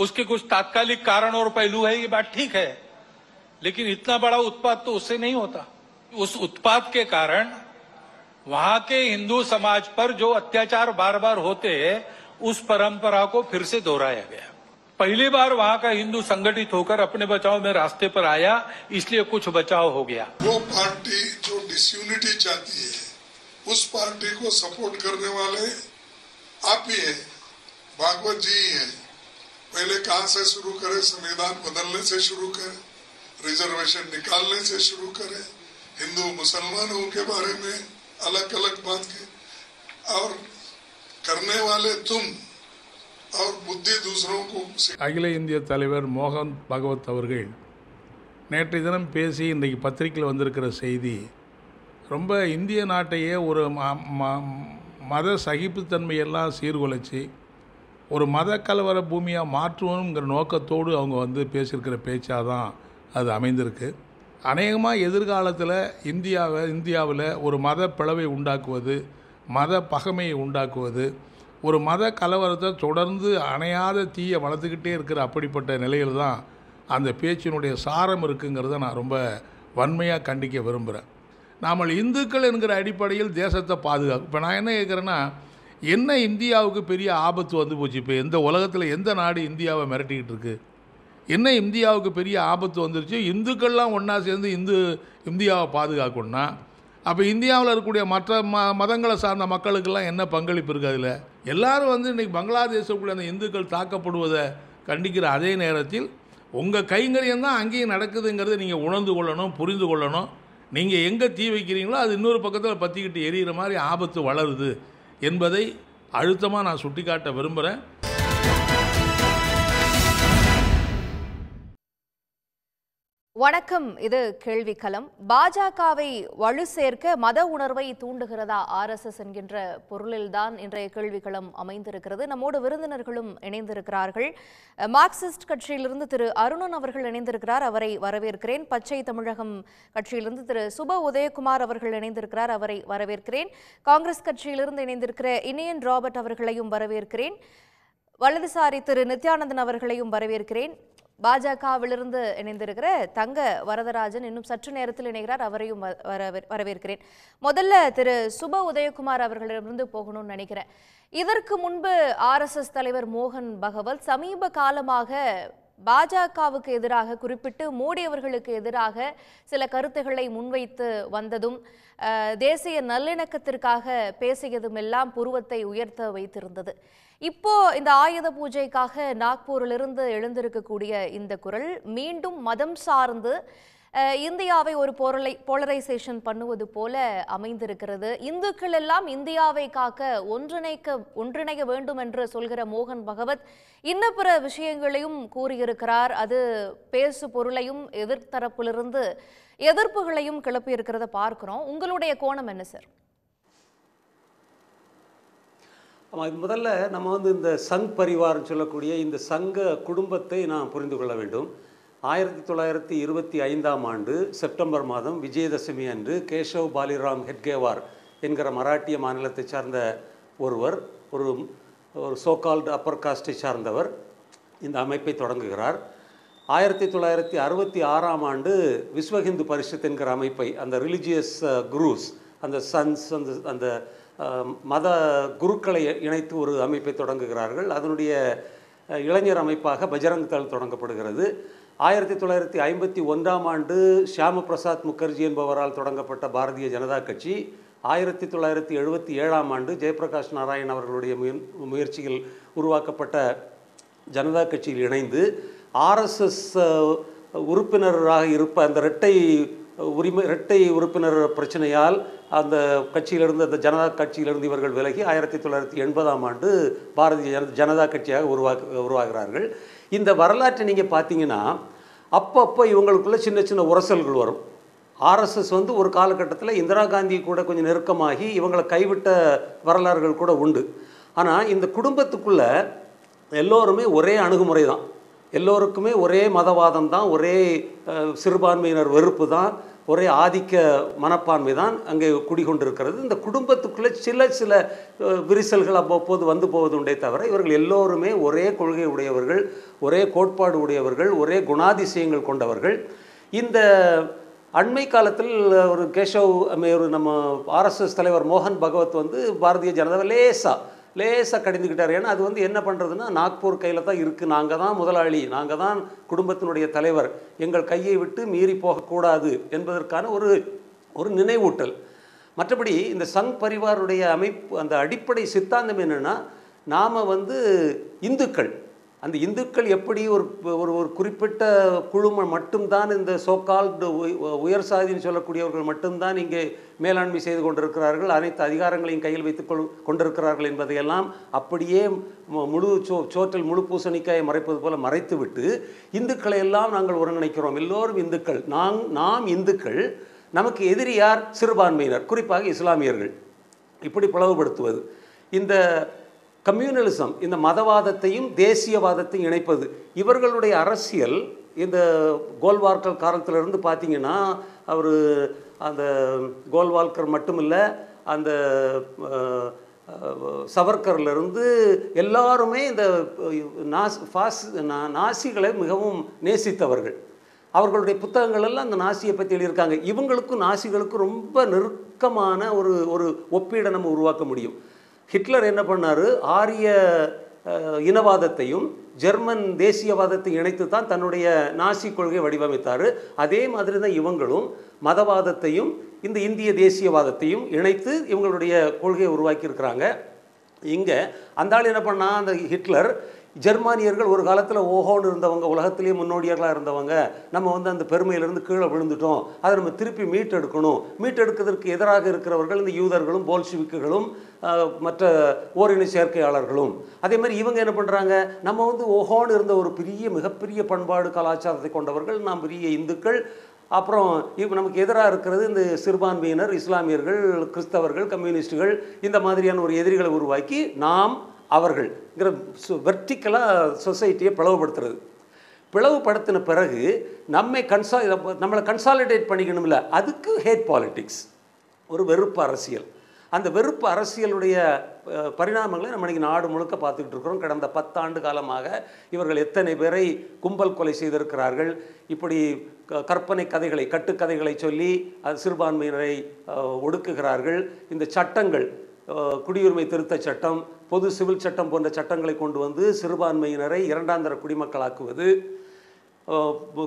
उसके कुछ तात्कालिक कारण और पहलू है ये बात ठीक है लेकिन इतना बड़ा उत्पाद तो उससे नहीं होता उस उत्पाद के कारण वहां के हिंदू समाज पर जो अत्याचार बार बार होते हैं उस परंपरा को फिर से दोहराया गया पहली बार वहां का हिंदू संगठित होकर अपने बचाव में रास्ते पर आया इसलिए कुछ बचाव हो गया वो पार्टी जो डिसयूनिटी चाहती है उस पार्टी को सपोर्ट करने वाले आप ही हैं भागवत जी हैं पहले कहा से शुरू करे संविधान बदलने से शुरू करे रिजर्वेशन निकालने से शुरू करे हिंदू मुसलमानों के बारे में अलग अलग बात की और करने वाले तुम और बुद्धि दूसरों को அகில இந்திய தலைவர் மோகன் பகவத் அவர்கள் நேற்றைய தினம் பேசி இன்றைக்கு பத்திரிகையில் வந்திருக்கிற செய்தி ரொம்ப இந்திய நாட்டையே ஒரு மத சகிப்புத்தன்மையெல்லாம் சீர்குலைச்சி ஒரு மத கலவர பூமியாக மாற்றுவோங்கிற நோக்கத்தோடு அவங்க வந்து பேசியிருக்கிற பேச்சாக தான் அது அமைந்திருக்கு அநேகமாக எதிர்காலத்தில் இந்தியாவை இந்தியாவில் ஒரு மத பிளவை உண்டாக்குவது மத பகமையை உண்டாக்குவது ஒரு மத கலவரத்தை தொடர்ந்து அணையாத தீயை வளர்த்துக்கிட்டே இருக்கிற அப்படிப்பட்ட நிலையில் தான் அந்த பேச்சினுடைய சாரம் இருக்குங்கிறத நான் ரொம்ப வன்மையாக கண்டிக்க விரும்புகிறேன் நாம் இந்துக்கள் என்கிற அடிப்படையில் தேசத்தை பாதுகாக்கும் இப்போ நான் என்ன கேட்குறேன்னா என்ன இந்தியாவுக்கு பெரிய ஆபத்து வந்து போச்சு இப்போ எந்த உலகத்தில் எந்த நாடு இந்தியாவை மிரட்டிக்கிட்டு இருக்குது என்ன இந்தியாவுக்கு பெரிய ஆபத்து வந்துருச்சு இந்துக்கள்லாம் ஒன்றா சேர்ந்து இந்து இந்தியாவை பாதுகாக்கணும்னா அப்போ இந்தியாவில் இருக்கக்கூடிய மற்ற ம மதங்களை சார்ந்த மக்களுக்கெல்லாம் என்ன பங்களிப்பு இருக்குது அதில் எல்லோரும் வந்து இன்றைக்கி பங்களாதேஷக்குள்ளே அந்த இந்துக்கள் தாக்கப்படுவதை கண்டிக்கிற அதே நேரத்தில் உங்கள் கைங்கரியம் தான் அங்கேயும் நடக்குதுங்கிறத நீங்கள் உணர்ந்து கொள்ளணும் புரிந்து கொள்ளணும் நீங்கள் எங்கே தீ வைக்கிறீங்களோ அது இன்னொரு பக்கத்தில் பற்றிக்கிட்டு எரியிற மாதிரி ஆபத்து வளருது என்பதை அழுத்தமாக நான் சுட்டிக்காட்ட விரும்புகிறேன் வணக்கம் இது கேள்வி கலம் பாஜகவை வலு சேர்க்க மத உணர்வை தூண்டுகிறதா ஆர் எஸ் எஸ் என்கின்ற பொருளில்தான் இன்றைய கேள்வி களம் அமைந்திருக்கிறது நம்மோடு விருந்தினர்களும் இணைந்திருக்கிறார்கள் மார்க்சிஸ்ட் கட்சியிலிருந்து திரு அருணன் அவர்கள் இணைந்திருக்கிறார் அவரை வரவேற்கிறேன் பச்சை தமிழகம் கட்சியிலிருந்து திரு சுப உதயகுமார் அவர்கள் இணைந்திருக்கிறார் அவரை வரவேற்கிறேன் காங்கிரஸ் கட்சியிலிருந்து இணைந்திருக்கிற இனியன் ராபர்ட் அவர்களையும் வரவேற்கிறேன் வலதுசாரி திரு நித்யானந்தன் அவர்களையும் வரவேற்கிறேன் பாஜகவிலிருந்து இணைந்திருக்கிற தங்க வரதராஜன் இன்னும் சற்று நேரத்தில் இணைகிறார் அவரையும் வரவேற்கிறேன் முதல்ல திரு சுப உதயகுமார் அவர்களிடமிருந்து போகணும்னு நினைக்கிறேன் இதற்கு முன்பு ஆர்எஸ்எஸ் தலைவர் மோகன் பகவத் சமீப காலமாக பாஜகவுக்கு எதிராக குறிப்பிட்டு மோடி அவர்களுக்கு எதிராக சில கருத்துக்களை முன்வைத்து வந்ததும் தேசிய நல்லிணக்கத்திற்காக பேசியதும் எல்லாம் புருவத்தை உயர்த்த வைத்திருந்தது இப்போ இந்த ஆயுத பூஜைக்காக நாக்பூரிலிருந்து எழுந்திருக்கக்கூடிய இந்த குரல் மீண்டும் மதம் சார்ந்து இந்தியாவை ஒரு பொருளை போலரைசேஷன் பண்ணுவது போல அமைந்திருக்கிறது இந்துக்கள் எல்லாம் இந்தியாவை காக்க ஒன்றிணைக்க ஒன்றிணைய வேண்டும் என்று சொல்கிற மோகன் பகவத் இன்ன பிற விஷயங்களையும் கூறியிருக்கிறார் அது பேசு பொருளையும் எதிர்த்தரப்பிலிருந்து எதிர்ப்புகளையும் கிளப்பியிருக்கிறத பார்க்கிறோம் உங்களுடைய கோணம் என்ன சார் ஆமாம் இது முதல்ல நம்ம வந்து இந்த சங் பரிவார்னு சொல்லக்கூடிய இந்த சங்க குடும்பத்தை நாம் புரிந்து கொள்ள வேண்டும் ஆயிரத்தி தொள்ளாயிரத்தி இருபத்தி ஐந்தாம் ஆண்டு செப்டம்பர் மாதம் விஜயதசமி அன்று கேஷவ் பாலிராம் ஹெட்கேவார் என்கிற மராட்டிய மாநிலத்தை சார்ந்த ஒருவர் ஒரு ஒரு சோகால்டு அப்பர் காஸ்டை சார்ந்தவர் இந்த அமைப்பை தொடங்குகிறார் ஆயிரத்தி தொள்ளாயிரத்தி அறுபத்தி ஆறாம் ஆண்டு விஸ்வஹிந்து பரிஷத் என்கிற அமைப்பை அந்த ரிலிஜியஸ் குரூஸ் uh, அந்த சன்ஸ் அந்த அந்த மத குருக்களை இணைத்து ஒரு அமைப்பை தொடங்குகிறார்கள் அதனுடைய இளைஞர் அமைப்பாக பஜரங் தள் தொடங்கப்படுகிறது ஆயிரத்தி தொள்ளாயிரத்தி ஐம்பத்தி ஒன்றாம் ஆண்டு ஷியாம பிரசாத் முகர்ஜி என்பவரால் தொடங்கப்பட்ட பாரதிய ஜனதா கட்சி ஆயிரத்தி தொள்ளாயிரத்தி எழுபத்தி ஏழாம் ஆண்டு ஜெயபிரகாஷ் நாராயண் அவர்களுடைய முயற்சியில் உருவாக்கப்பட்ட ஜனதா கட்சியில் இணைந்து ஆர்எஸ்எஸ் உறுப்பினராக இருப்ப அந்த இரட்டை உரிமை இரட்டை உறுப்பினர் பிரச்சனையால் அந்த கட்சியிலிருந்து அந்த ஜனதா கட்சியிலிருந்து இவர்கள் விலகி ஆயிரத்தி தொள்ளாயிரத்தி எண்பதாம் ஆண்டு பாரதிய ஜனதா கட்சியாக உருவாக்கு உருவாகிறார்கள் இந்த வரலாற்றை நீங்கள் பார்த்தீங்கன்னா அப்பப்போ இவங்களுக்குள்ளே சின்ன சின்ன உரசல்கள் வரும் ஆர்எஸ்எஸ் வந்து ஒரு காலகட்டத்தில் இந்திரா காந்தி கூட கொஞ்சம் நெருக்கமாகி இவங்களை கைவிட்ட வரலாறுகள் கூட உண்டு ஆனால் இந்த குடும்பத்துக்குள்ளே எல்லோருமே ஒரே அணுகுமுறை தான் எல்லோருக்குமே ஒரே மதவாதம் தான் ஒரே சிறுபான்மையினர் வெறுப்பு தான் ஒரே ஆதிக்க மனப்பான்மை தான் அங்கே குடிகொண்டிருக்கிறது இந்த குடும்பத்துக்குள்ளே சில சில விரிசல்கள் அவ்வப்போது வந்து போவது உண்டே தவிர இவர்கள் எல்லோருமே ஒரே கொள்கை உடையவர்கள் ஒரே கோட்பாடு உடையவர்கள் ஒரே குணாதிசயங்கள் கொண்டவர்கள் இந்த அண்மை காலத்தில் ஒரு கேஷவ் ஒரு நம்ம ஆர்எஸ்எஸ் தலைவர் மோகன் பகவத் வந்து பாரதிய ஜனதா லேசாக லேசாக கடிந்துக்கிட்டார் ஏன்னா அது வந்து என்ன பண்ணுறதுன்னா நாக்பூர் கையில் தான் இருக்குது நாங்கள் தான் முதலாளி நாங்கள் தான் குடும்பத்தினுடைய தலைவர் எங்கள் கையை விட்டு மீறி போகக்கூடாது என்பதற்கான ஒரு ஒரு நினைவூட்டல் மற்றபடி இந்த சங் பரிவாருடைய அமைப்பு அந்த அடிப்படை சித்தாந்தம் என்னென்னா நாம் வந்து இந்துக்கள் அந்த இந்துக்கள் எப்படி ஒரு ஒரு ஒரு குறிப்பிட்ட குழும மட்டும்தான் இந்த சோக்கால்டு உயர் சாதின்னு சொல்லக்கூடியவர்கள் மட்டும்தான் இங்கே மேலாண்மை செய்து கொண்டிருக்கிறார்கள் அனைத்து அதிகாரங்களையும் கையில் வைத்து கொண்டிருக்கிறார்கள் என்பதையெல்லாம் அப்படியே முழு சோ சோற்றில் முழு பூசணிக்காயை மறைப்பது போல மறைத்துவிட்டு இந்துக்களை எல்லாம் நாங்கள் ஒருங்கிணைக்கிறோம் எல்லோரும் இந்துக்கள் நாங் நாம் இந்துக்கள் நமக்கு எதிரியார் சிறுபான்மையினர் குறிப்பாக இஸ்லாமியர்கள் இப்படி பிளவுபடுத்துவது இந்த கம்யூனலிசம் இந்த மதவாதத்தையும் தேசியவாதத்தையும் இணைப்பது இவர்களுடைய அரசியல் இந்த காலத்தில் காலத்திலிருந்து பார்த்தீங்கன்னா அவர் அந்த கோல்வால்கர் மட்டுமில்லை அந்த சவர்கர்லேருந்து எல்லாருமே இந்த நாஸ் ஃபாஸ் நாசிகளை மிகவும் நேசித்தவர்கள் அவர்களுடைய புத்தகங்கள் எல்லாம் அந்த நாசியை பற்றி எழுதியிருக்காங்க இவங்களுக்கும் நாசிகளுக்கும் ரொம்ப நெருக்கமான ஒரு ஒரு ஒப்பீடை நம்ம உருவாக்க முடியும் ஹிட்லர் என்ன பண்ணார் ஆரிய இனவாதத்தையும் ஜெர்மன் தேசியவாதத்தை இணைத்து தான் தன்னுடைய நாசி கொள்கை வடிவமைத்தார் அதே மாதிரி தான் இவங்களும் மதவாதத்தையும் இந்த இந்திய தேசியவாதத்தையும் இணைத்து இவங்களுடைய கொள்கையை உருவாக்கியிருக்கிறாங்க இங்கே அந்த ஆள் என்ன பண்ணால் அந்த ஹிட்லர் ஜெர்மானியர்கள் ஒரு காலத்தில் ஓஹோன்னு இருந்தவங்க உலகத்திலேயே முன்னோடியர்களாக இருந்தவங்க நம்ம வந்து அந்த பெருமையிலேருந்து கீழே விழுந்துட்டோம் அதை நம்ம திருப்பி மீட்டெடுக்கணும் மீட்டெடுக்கிறதுக்கு எதிராக இருக்கிறவர்கள் இந்த யூதர்களும் போல்சிவிக்குகளும் மற்ற ஓரின சேர்க்கையாளர்களும் அதே மாதிரி இவங்க என்ன பண்ணுறாங்க நம்ம வந்து ஓஹோன்னு இருந்த ஒரு பெரிய மிகப்பெரிய பண்பாடு கலாச்சாரத்தை கொண்டவர்கள் நாம் பெரிய இந்துக்கள் அப்புறம் இப்போ நமக்கு எதிராக இருக்கிறது இந்த சிறுபான்மையினர் இஸ்லாமியர்கள் கிறிஸ்தவர்கள் கம்யூனிஸ்டுகள் இந்த மாதிரியான ஒரு எதிரிகளை உருவாக்கி நாம் அவர்கள்ங்கிற வெர்டிக்கலாக சொசைட்டியை பிளவுபடுத்துறது பிளவுபடுத்தின பிறகு நம்மை கன்சா நம்மளை கன்சாலிடேட் பண்ணிக்கணும்ல அதுக்கு ஹேட் பாலிட்டிக்ஸ் ஒரு வெறுப்பு அரசியல் அந்த வெறுப்பு அரசியலுடைய பரிணாமங்களை நம்ம இன்றைக்கி நாடு முழுக்க பார்த்துக்கிட்டு இருக்கிறோம் கடந்த பத்தாண்டு காலமாக இவர்கள் எத்தனை பேரை கும்பல் கொலை செய்திருக்கிறார்கள் இப்படி கற்பனை கதைகளை கட்டுக்கதைகளை சொல்லி சிறுபான்மையினரை ஒடுக்குகிறார்கள் இந்த சட்டங்கள் குடியுரிமை திருத்த சட்டம் பொது சிவில் சட்டம் போன்ற சட்டங்களை கொண்டு வந்து சிறுபான்மையினரை இரண்டாந்தர குடிமக்களாக்குவது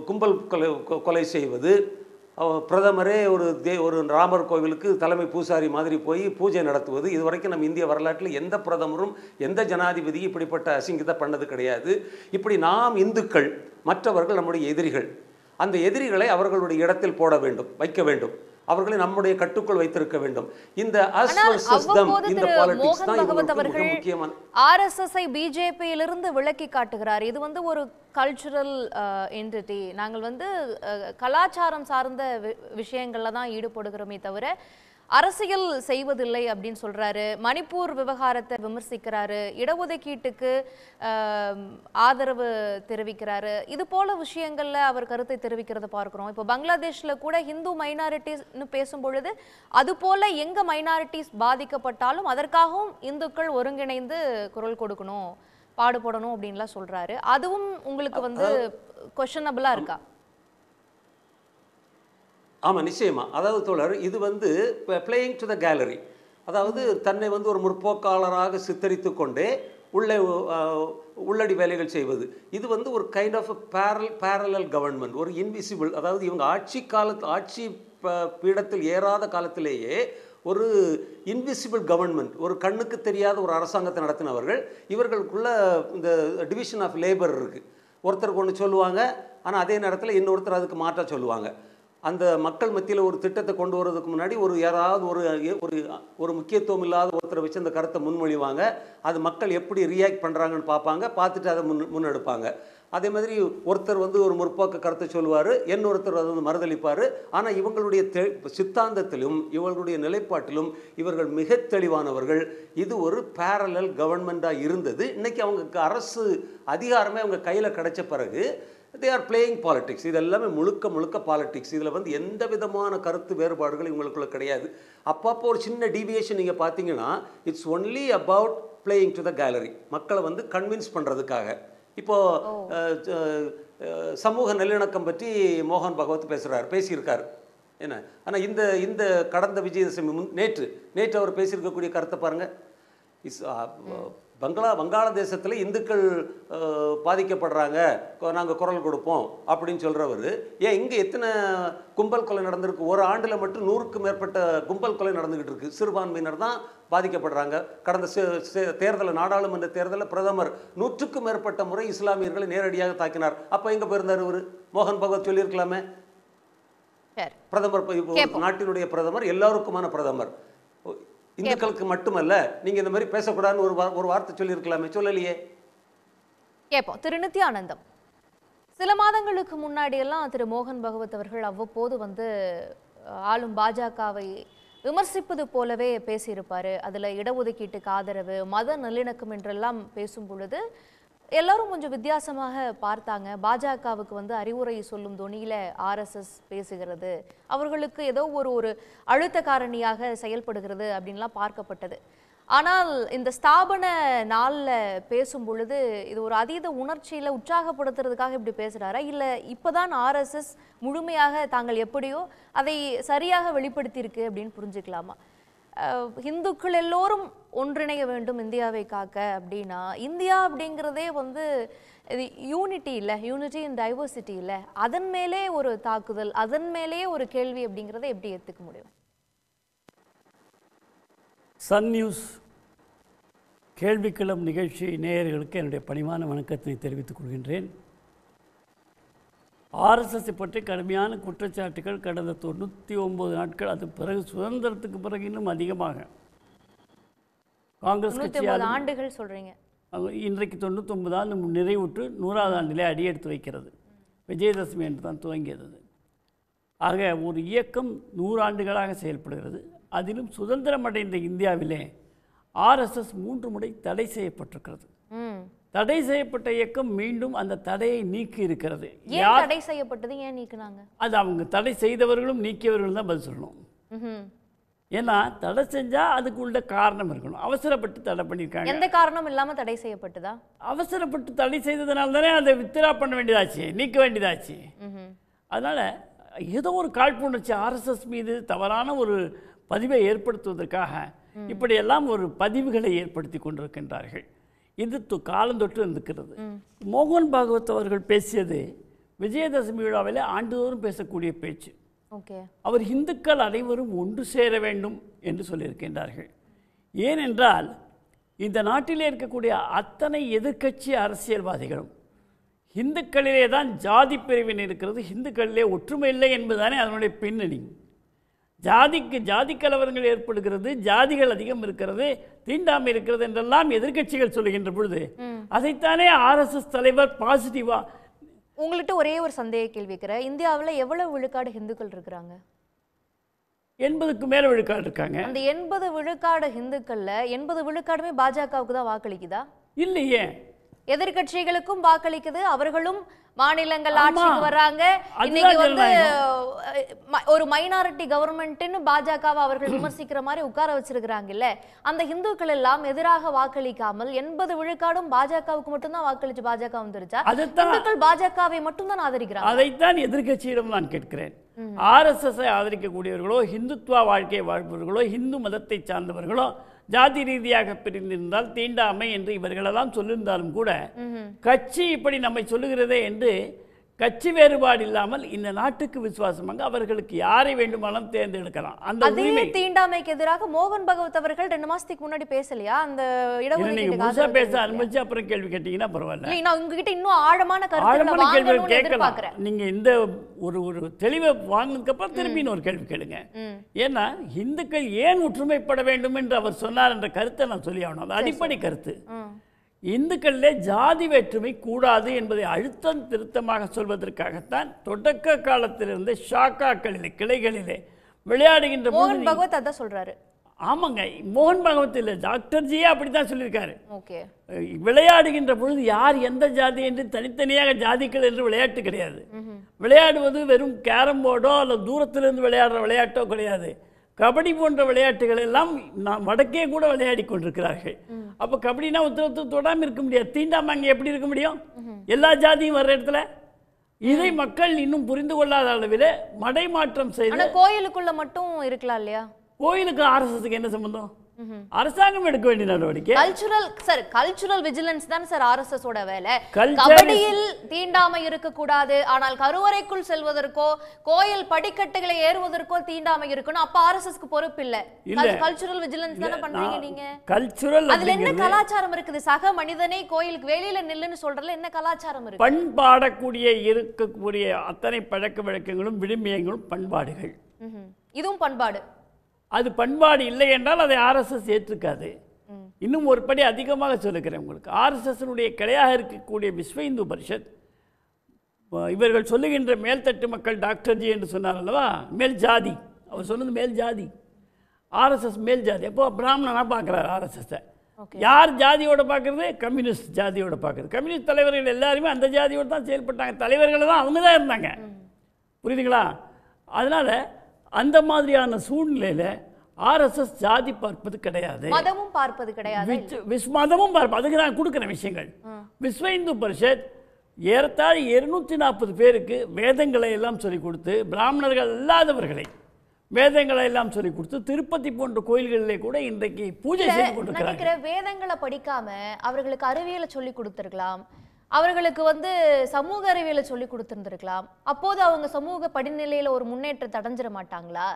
கும்பல் கொலை கொலை செய்வது பிரதமரே ஒரு தே ஒரு ராமர் கோவிலுக்கு தலைமை பூசாரி மாதிரி போய் பூஜை நடத்துவது இது வரைக்கும் நம்ம இந்திய வரலாற்றில் எந்த பிரதமரும் எந்த ஜனாதிபதியும் இப்படிப்பட்ட அசிங்கத்தை பண்ணது கிடையாது இப்படி நாம் இந்துக்கள் மற்றவர்கள் நம்முடைய எதிரிகள் அந்த எதிரிகளை அவர்களுடைய இடத்தில் போட வேண்டும் வைக்க வேண்டும் அவர்களை நம்முடைய கட்டுக்குள் வைத்திருக்க வேண்டும் இந்த ஆர்எஸ்எஸ்ஐ பிஜேபியிலிருந்து விளக்கி காட்டுகிறார் இது வந்து ஒரு கல்ச்சுரல் என்டிட்டி uh, நாங்கள் வந்து uh, கலாச்சாரம் சார்ந்த விஷயங்கள்ல தான் ஈடுபடுகிறோமே தவிர அரசியல் செய்வதில்லை அப்படின்னு சொல்கிறாரு மணிப்பூர் விவகாரத்தை விமர்சிக்கிறாரு இடஒதுக்கீட்டுக்கு ஆதரவு தெரிவிக்கிறாரு இது போல விஷயங்களில் அவர் கருத்தை தெரிவிக்கிறத பார்க்குறோம் இப்போ பங்களாதேஷ்ல கூட ஹிந்து மைனாரிட்டிஸ்னு பேசும் பொழுது அது போல எங்கே மைனாரிட்டிஸ் பாதிக்கப்பட்டாலும் அதற்காகவும் இந்துக்கள் ஒருங்கிணைந்து குரல் கொடுக்கணும் பாடுபடணும் அப்படின்லாம் சொல்கிறாரு அதுவும் உங்களுக்கு வந்து கொஷனபிளா இருக்கா ஆமாம் நிச்சயமாக அதாவது தோழர் இது வந்து பிளேயிங் டு த கேலரி அதாவது தன்னை வந்து ஒரு முற்போக்காளராக சித்தரித்து கொண்டே உள்ளே உள்ளடி வேலைகள் செய்வது இது வந்து ஒரு kind of parallel parallel government ஒரு இன்விசிபிள் அதாவது இவங்க ஆட்சி காலத்து ஆட்சி பீடத்தில் ஏறாத காலத்திலேயே ஒரு இன்விசிபிள் கவர்மெண்ட் ஒரு கண்ணுக்கு தெரியாத ஒரு அரசாங்கத்தை நடத்தினவர்கள் இவர்களுக்குள்ள இந்த டிவிஷன் ஆஃப் லேபர் இருக்குது ஒருத்தருக்கு ஒன்று சொல்லுவாங்க ஆனால் அதே நேரத்தில் இன்னொருத்தர் அதுக்கு மாற்ற சொல்லுவாங்க அந்த மக்கள் மத்தியில் ஒரு திட்டத்தை கொண்டு வர்றதுக்கு முன்னாடி ஒரு யாராவது ஒரு ஒரு ஒரு முக்கியத்துவம் இல்லாத ஒருத்தரை வச்சு அந்த கருத்தை முன்மொழிவாங்க அது மக்கள் எப்படி ரியாக்ட் பண்ணுறாங்கன்னு பார்ப்பாங்க பார்த்துட்டு அதை முன் முன்னெடுப்பாங்க அதே மாதிரி ஒருத்தர் வந்து ஒரு முற்போக்க கருத்தை சொல்லுவார் இன்னொருத்தர் அதை வந்து மறுதளிப்பார் ஆனால் இவங்களுடைய தெ சித்தாந்தத்திலும் இவர்களுடைய நிலைப்பாட்டிலும் இவர்கள் மிக தெளிவானவர்கள் இது ஒரு பேரலல் கவர்மெண்ட்டாக இருந்தது இன்றைக்கி அவங்க அரசு அதிகாரமே அவங்க கையில் கிடைச்ச பிறகு தே ஆர் பிளேயிங் பாலிட்டிக்ஸ் இது எல்லாமே முழுக்க முழுக்க பாலிட்டிக்ஸ் இதில் வந்து எந்த விதமான கருத்து வேறுபாடுகள் இவங்களுக்குள்ள கிடையாது அப்பப்போ ஒரு சின்ன டீவியேஷன் நீங்கள் பார்த்தீங்கன்னா it's only about playing to the gallery மக்களை வந்து கன்வின்ஸ் பண்ணுறதுக்காக இப்போது சமூக நல்லிணக்கம் பற்றி மோகன் பகவத் பேசுகிறார் பேசியிருக்கார் என்ன ஆனால் இந்த இந்த கடந்த விஜயதசமி முன் நேற்று நேற்று அவர் பேசியிருக்கக்கூடிய கருத்தை பாருங்கள் இஸ் பங்களா வங்காளதேசத்தில் இந்துக்கள் பாதிக்கப்படுறாங்க நாங்கள் குரல் கொடுப்போம் அப்படின்னு சொல்கிறவர் ஏன் இங்கே எத்தனை கும்பல் கொலை நடந்திருக்கு ஒரு ஆண்டில் மட்டும் நூறுக்கும் மேற்பட்ட கும்பல் கொலை நடந்துக்கிட்டு இருக்குது சிறுபான்மையினர் தான் பாதிக்கப்படுறாங்க கடந்த தேர்தலில் நாடாளுமன்ற தேர்தலில் பிரதமர் நூற்றுக்கும் மேற்பட்ட முறை இஸ்லாமியர்களை நேரடியாக தாக்கினார் அப்போ எங்கே போயிருந்தார் இவர் மோகன் பகவத் சொல்லியிருக்கலாமே பிரதமர் நாட்டினுடைய பிரதமர் எல்லாருக்குமான பிரதமர் இந்துக்களுக்கு மட்டுமல்ல நீங்க இந்த மாதிரி பேசக்கூடாதுன்னு ஒரு வார்த்தை சொல்லி இருக்கலாமே சொல்லலையே கேப்போம் திரு நித்யானந்தம் சில மாதங்களுக்கு முன்னாடி எல்லாம் திரு மோகன் பகவத் அவர்கள் அவ்வப்போது வந்து ஆளும் பாஜகவை விமர்சிப்பது போலவே பேசியிருப்பாரு அதுல இடஒதுக்கீட்டுக்கு ஆதரவு மத நல்லிணக்கம் என்றெல்லாம் பேசும் பொழுது எல்லாரும் கொஞ்சம் வித்தியாசமாக பார்த்தாங்க பாஜகவுக்கு வந்து அறிவுரை சொல்லும் துணியில ஆர்எஸ்எஸ் பேசுகிறது அவர்களுக்கு ஏதோ ஒரு ஒரு அழுத்த காரணியாக செயல்படுகிறது அப்படின்லாம் பார்க்கப்பட்டது ஆனால் இந்த ஸ்தாபன நாளில் பேசும் பொழுது இது ஒரு அதீத உணர்ச்சியில் உற்சாகப்படுத்துறதுக்காக இப்படி பேசுகிறாரா இல்லை இப்போ தான் ஆர்எஸ்எஸ் முழுமையாக தாங்கள் எப்படியோ அதை சரியாக வெளிப்படுத்தியிருக்கு அப்படின்னு புரிஞ்சுக்கலாமா இந்துக்கள் எல்லோரும் ஒன்றிணைய வேண்டும் இந்தியாவை காக்க அப்படின்னா இந்தியா அப்படிங்கிறதே வந்து இது யூனிட்டி இல்லை யூனிட்டி இன் டைவர்சிட்டி இல்லை அதன் மேலே ஒரு தாக்குதல் அதன் மேலே ஒரு கேள்வி அப்படிங்கிறத எப்படி ஏற்றுக்க முடியும் சன் நியூஸ் கேள்விக்கிழம் நிகழ்ச்சி நேயர்களுக்கு என்னுடைய பணிவான வணக்கத்தினை தெரிவித்துக் கொள்கின்றேன் ஆர்எஸ்எஸ் பற்றி கடுமையான குற்றச்சாட்டுகள் கடந்த தொண்ணூற்றி ஒம்பது நாட்கள் அது பிறகு சுதந்திரத்துக்கு பிறகு இன்னும் அதிகமாக காங்கிரஸ் ஆண்டுகள் சொல்கிறீங்க இன்றைக்கு தொண்ணூற்றொம்பது ஆண்டு நிறைவுற்று நூறாவது ஆண்டிலே அடியெடுத்து வைக்கிறது விஜயதசமி என்று தான் துவங்கியது ஆக ஒரு இயக்கம் நூறாண்டுகளாக செயல்படுகிறது அதிலும் சுதந்திரம் அடைந்த இந்தியாவிலே ஆர்எஸ்எஸ் மூன்று முறை தடை செய்யப்பட்டிருக்கிறது தடை செய்யப்பட்ட இயக்கம் மீண்டும் அந்த தடையை நீக்கி இருக்கிறது ஏன் தடை செய்யப்பட்டது ஏன் நீக்கினாங்க அது அவங்க தடை செய்தவர்களும் நீக்கியவர்களும் தான் பதில் சொல்லணும் ஏன்னா தடை செஞ்சால் உள்ள காரணம் இருக்கணும் அவசரப்பட்டு தடை பண்ணியிருக்காங்க எந்த காரணம் இல்லாமல் தடை செய்யப்பட்டதா அவசரப்பட்டு தடை செய்ததுனால தானே அதை வித்ரா பண்ண வேண்டியதாச்சு நீக்க வேண்டியதாச்சு அதனால் ஏதோ ஒரு காழ்ப்புணர்ச்சி ஆர்எஸ்எஸ் மீது தவறான ஒரு பதிவை ஏற்படுத்துவதற்காக இப்படியெல்லாம் ஒரு பதிவுகளை ஏற்படுத்தி கொண்டிருக்கின்றார்கள் இது காலந்தொட்டு இருக்கிறது மோகன் பாகவத் அவர்கள் பேசியது விஜயதசமி விழாவில் ஆண்டுதோறும் பேசக்கூடிய பேச்சு அவர் இந்துக்கள் அனைவரும் ஒன்று சேர வேண்டும் என்று சொல்லியிருக்கின்றார்கள் ஏனென்றால் இந்த நாட்டிலே இருக்கக்கூடிய அத்தனை எதிர்க்கட்சி அரசியல்வாதிகளும் இந்துக்களிலே தான் ஜாதி பிரிவின் இருக்கிறது இந்துக்களிலே ஒற்றுமை இல்லை என்பதுதானே அதனுடைய பின்னணி ஜாதிக்கு ஜாதி கலவரங்கள் ஏற்படுகிறது ஜாதிகள் அதிகம் இருக்கிறது தீண்டாமை இருக்கிறது என்றெல்லாம் எதிர்கட்சிகள் சொல்லுகின்ற பொழுது அதைத்தானே ஆர்எஸ்எஸ் தலைவர் பாசிட்டிவா உங்கள்கிட்ட ஒரே ஒரு சந்தேக கேள்வி இந்தியாவில் எவ்வளவு விழுக்காடு ஹிந்துக்கள் இருக்கிறாங்க எண்பதுக்கு மேல விழுக்காடு இருக்காங்க அந்த எண்பது விழுக்காடு ஹிந்துக்கள்ல எண்பது விழுக்காடுமே பாஜகவுக்கு தான் வாக்களிக்குதா இல்லையே எதிர்கட்சிகளுக்கும் வாக்களிக்குது அவர்களும் மாநிலங்கள் ஆட்சிக்கு வர்றாங்க இன்னைக்கு வந்து ஒரு மைனாரிட்டி கவர்மெண்ட்னு பாஜகவை அவர்கள் விமர்சிக்கிற மாதிரி உட்கார வச்சிருக்கிறாங்கல்ல அந்த இந்துக்கள் எல்லாம் எதிராக வாக்களிக்காமல் எண்பது விழுக்காடும் பாஜகவுக்கு மட்டும்தான் வாக்களிச்சு பாஜக வந்துருச்சா இந்துக்கள் பாஜகவை மட்டும்தான் ஆதரிக்கிறாங்க அதைத்தான் எதிர்கட்சியிடம் நான் கேட்கிறேன் ஆர்எஸ்எஸ்ஐ ஆதரிக்கக்கூடியவர்களோ ஹிந்துத்வா வாழ்க்கையை வாழ்பவர்களோ ஹிந்து மதத்தை சார்ந்தவர்களோ ஜாதி ரீதியாக பிரிந்திருந்தால் தீண்டாமை என்று இவர்களெல்லாம் சொல்லியிருந்தாலும் கூட கட்சி இப்படி நம்மை சொல்லுகிறதே என்று கட்சி வேறுபாடு இல்லாமல் இந்த நாட்டுக்கு விசுவாசமாக அவர்களுக்கு யாரை வேண்டுமானாலும் தேர்ந்தெடுக்கலாம் அந்த தீண்டாமைக்கு எதிராக மோகன் பகவத் அவர்கள் ரெண்டு மாசத்துக்கு முன்னாடி பேசலையா அந்த இடஒதுக்கீடு பேச அனுமதிச்சு அப்புறம் கேள்வி கேட்டீங்கன்னா பரவாயில்ல நான் உங்ககிட்ட இன்னும் ஆழமான ஆழமான கேள்வி கேட்கலாம் நீங்க இந்த ஒரு ஒரு தெளிவை வாங்கினதுக்கு அப்புறம் திரும்பி ஒரு கேள்வி கேளுங்க ஏன்னா இந்துக்கள் ஏன் ஒற்றுமைப்பட வேண்டும் என்று அவர் சொன்னார் என்ற கருத்தை நான் சொல்லி ஆகணும் அது அடிப்படை கருத்து இந்துக்களிலே ஜாதி வேற்றுமை கூடாது என்பதை அழுத்தம் திருத்தமாக சொல்வதற்காகத்தான் தொடக்க காலத்திலிருந்து ஷாக்காக்களிலே கிளைகளிலே விளையாடுகின்ற மோகன் பகவத் அதான் சொல்றாரு ஆமாங்க மோகன் பகவத் இல்லை டாக்டர்ஜியே அப்படி தான் சொல்லியிருக்காரு விளையாடுகின்ற பொழுது யார் எந்த ஜாதி என்று தனித்தனியாக ஜாதிகள் என்று விளையாட்டு கிடையாது விளையாடுவது வெறும் கேரம் போர்டோ அல்லது தூரத்திலிருந்து விளையாடுற விளையாட்டோ கிடையாது கபடி போன்ற விளையாட்டுகள் எல்லாம் நான் வடக்கே கூட விளையாடி கொண்டிருக்கிறார்கள் அப்போ கபடினா உத்தரவு ஒருத்தர் தொடாமல் இருக்க முடியாது தீண்டாமல் எப்படி இருக்க முடியும் எல்லா ஜாதியும் வர்ற இடத்துல இதை மக்கள் இன்னும் புரிந்து கொள்ளாத அளவில் மடை மாற்றம் செய்து கோயிலுக்குள்ள மட்டும் இருக்கலாம் இல்லையா கோயிலுக்கு ஆர்எஸ்எஸ்க்கு என்ன சம்பந்தம் அரசாங்கம் எடுக்க வேண்டிய நடவடிக்கை கல்ச்சுரல் சார் கல்ச்சுரல் விஜிலன்ஸ் தான் சார் ஆர்எஸ்எஸ் ஓட வேலை கபடியில் தீண்டாமை இருக்க கூடாது ஆனால் கருவறைக்குள் செல்வதற்கோ கோயில் படிக்கட்டுகளை ஏறுவதற்கோ தீண்டாமை இருக்கணும் அப்ப ஆர்எஸ்எஸ்க்கு பொறுப்பு இல்ல கல்ச்சுரல் விஜிலன்ஸ் தானே பண்றீங்க நீங்க கல்ச்சுரல் அதுல என்ன கலாச்சாரம் இருக்குது சக மனிதனை கோயிலுக்கு வெளியில நில்லுன்னு சொல்றதுல என்ன கலாச்சாரம் இருக்கு பண்பாடக்கூடிய இருக்கக்கூடிய அத்தனை பழக்க வழக்கங்களும் விழுமியங்களும் பண்பாடுகள் இதுவும் பண்பாடு அது பண்பாடு இல்லை என்றால் அதை ஆர்எஸ்எஸ் ஏற்றுக்காது இன்னும் ஒரு படி அதிகமாக சொல்லுகிறேன் உங்களுக்கு ஆர்எஸ்எஸ்னுடைய கிளையாக இருக்கக்கூடிய விஸ்வ இந்து பரிஷத் இவர்கள் சொல்லுகின்ற மேல்தட்டு மக்கள் டாக்டர் ஜி என்று சொன்னார் அல்லவா மேல் ஜாதி அவர் சொன்னது மேல் ஜாதி ஆர்எஸ்எஸ் மேல் ஜாதி அப்போ பிராமணனாக பார்க்குறாரு ஆர்எஸ்எஸ்ஸை யார் ஜாதியோட பார்க்குறது கம்யூனிஸ்ட் ஜாதியோட பார்க்குறது கம்யூனிஸ்ட் தலைவர்கள் எல்லாருமே அந்த ஜாதியோடு தான் செயல்பட்டாங்க தலைவர்கள் தான் அவங்க தான் இருந்தாங்க புரியுதுங்களா அதனால் அந்த மாதிரியான சூழ்நிலையில் ஆர்எஸ்எஸ் ஜாதி பார்ப்பது கிடையாது மதமும் பார்ப்பது கிடையாது விஸ் மதமும் பார்ப்பது அதுக்கு நான் கொடுக்குற விஷயங்கள் விஸ்வ இந்து பரிஷத் ஏறத்தாழ இருநூற்றி நாற்பது பேருக்கு வேதங்களை எல்லாம் சொல்லிக் கொடுத்து பிராமணர்கள் இல்லாதவர்களை வேதங்களை எல்லாம் சொல்லி கொடுத்து திருப்பதி போன்ற கோயில்களிலே கூட இன்றைக்கு பூஜை செய்து கொண்டிருக்கிறாங்க வேதங்களை படிக்காம அவர்களுக்கு அறிவியலை சொல்லி கொடுத்துருக்கலாம் அவர்களுக்கு வந்து சமூக அறிவியல சொல்லி கொடுத்திருந்திருக்கலாம் அப்போது அவங்க சமூக படிநிலையில ஒரு முன்னேற்றத்தை அடைஞ்சிட மாட்டாங்களா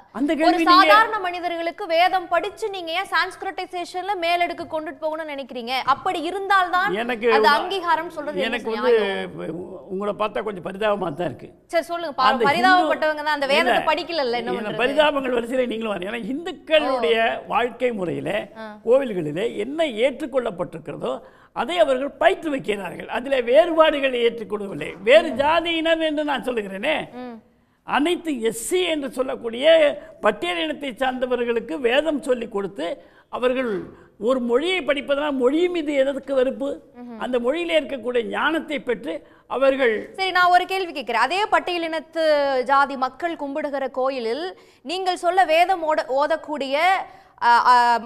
ஒரு சாதாரண மனிதர்களுக்கு வேதம் படிச்சு நீங்க ஏன் சான்ஸ்கிரிட்டைசேஷன்ல மேலெடுக்க கொண்டுட்டு போகணும்னு நினைக்கிறீங்க அப்படி இருந்தால்தான் எனக்கு அது அங்கீகாரம் சொல்றது எனக்கு வந்து உங்களை பார்த்தா கொஞ்சம் பரிதாபமா தான் இருக்கு சரி சொல்லுங்க பரிதாபப்பட்டவங்க தான் அந்த வேதத்தை படிக்கல என்ன பரிதாபங்கள் வரிசையில நீங்களும் வரீங்க ஏன்னா இந்துக்களுடைய வாழ்க்கை முறையில கோவில்களிலே என்ன ஏற்றுக்கொள்ளப்பட்டிருக்கிறதோ அதை அவர்கள் பயிற்றுவிக்கிறார்கள் அதில் வேறுபாடுகளை ஏற்றுக்கொள்ளவில்லை வேறு ஜாதி இனம் என்று நான் சொல்லுகிறேனே அனைத்து எஸ்சி என்று சொல்லக்கூடிய இனத்தை சார்ந்தவர்களுக்கு வேதம் சொல்லி கொடுத்து அவர்கள் ஒரு மொழியை படிப்பதனால் மொழி மீது எதற்கு வெறுப்பு அந்த மொழியில் இருக்கக்கூடிய ஞானத்தை பெற்று அவர்கள் சரி நான் ஒரு கேள்வி கேட்கிறேன் அதே பட்டியலினத்து ஜாதி மக்கள் கும்பிடுகிற கோயிலில் நீங்கள் சொல்ல வேதம் ஓட ஓதக்கூடிய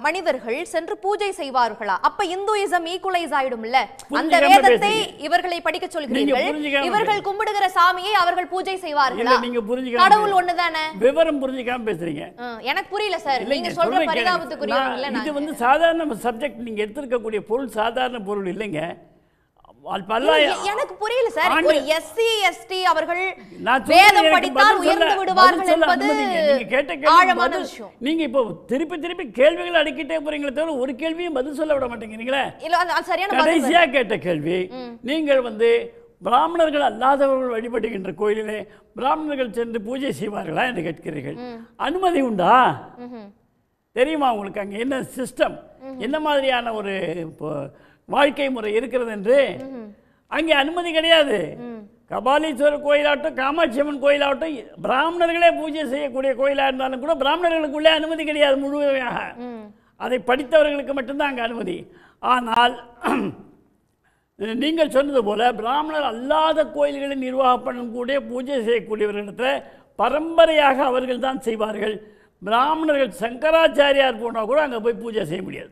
மனிதர்கள் சென்று பூஜை செய்வார்களா அப்ப இந்துயிசம் ஈக்குவலைஸ் ஆயிடும் இல்ல அந்த வேதத்தை இவர்களை படிக்க சொல்கிறீர்கள் இவர்கள் கும்பிடுகிற சாமியை அவர்கள் பூஜை செய்வார்களா நீங்க புரிஞ்சுக்க கடவுள் ஒண்ணுதானே விவரம் புரிஞ்சுக்காம பேசுறீங்க எனக்கு புரியல சார் நீங்க சொல்ற பரிதாபத்துக்குரிய இது வந்து சாதாரண சப்ஜெக்ட் நீங்க எடுத்திருக்கக்கூடிய பொருள் சாதாரண பொருள் இல்லைங்க எனக்கு புரியல சார் ஒரு எஸ்சி எஸ்டி அவர்கள் வேதம் படித்தால் உயர்ந்து விடுவார்கள் என்பது ஆழமான விஷயம் நீங்க இப்போ திருப்பி திருப்பி கேள்விகள் அடிக்கிட்டே போறீங்களே தவிர ஒரு கேள்வியும் பதில் சொல்ல விட மாட்டேங்கிறீங்களே இல்ல கடைசியா கேட்ட கேள்வி நீங்கள் வந்து பிராமணர்கள் அல்லாதவர்கள் வழிபடுகின்ற கோயிலிலே பிராமணர்கள் சென்று பூஜை செய்வார்களா என்று கேட்கிறீர்கள் அனுமதி உண்டா தெரியுமா உங்களுக்கு அங்கே என்ன சிஸ்டம் என்ன மாதிரியான ஒரு இப்போ வாழ்க்கை முறை இருக்கிறது என்று அங்கே அனுமதி கிடையாது கபாலீஸ்வரர் கோயிலாகட்டும் காமாட்சி அம்மன் கோயிலாகட்டும் பிராமணர்களே பூஜை செய்யக்கூடிய கோயிலாக இருந்தாலும் கூட பிராமணர்களுக்குள்ளே அனுமதி கிடையாது முழுமையாக அதை படித்தவர்களுக்கு மட்டும்தான் அங்கே அனுமதி ஆனால் நீங்கள் சொன்னது போல் பிராமணர் அல்லாத கோயில்களை நிர்வாகம் கூட பூஜை செய்யக்கூடியவர்களிடத்தில் பரம்பரையாக அவர்கள் தான் செய்வார்கள் பிராமணர்கள் சங்கராச்சாரியார் போனால் கூட அங்கே போய் பூஜை செய்ய முடியாது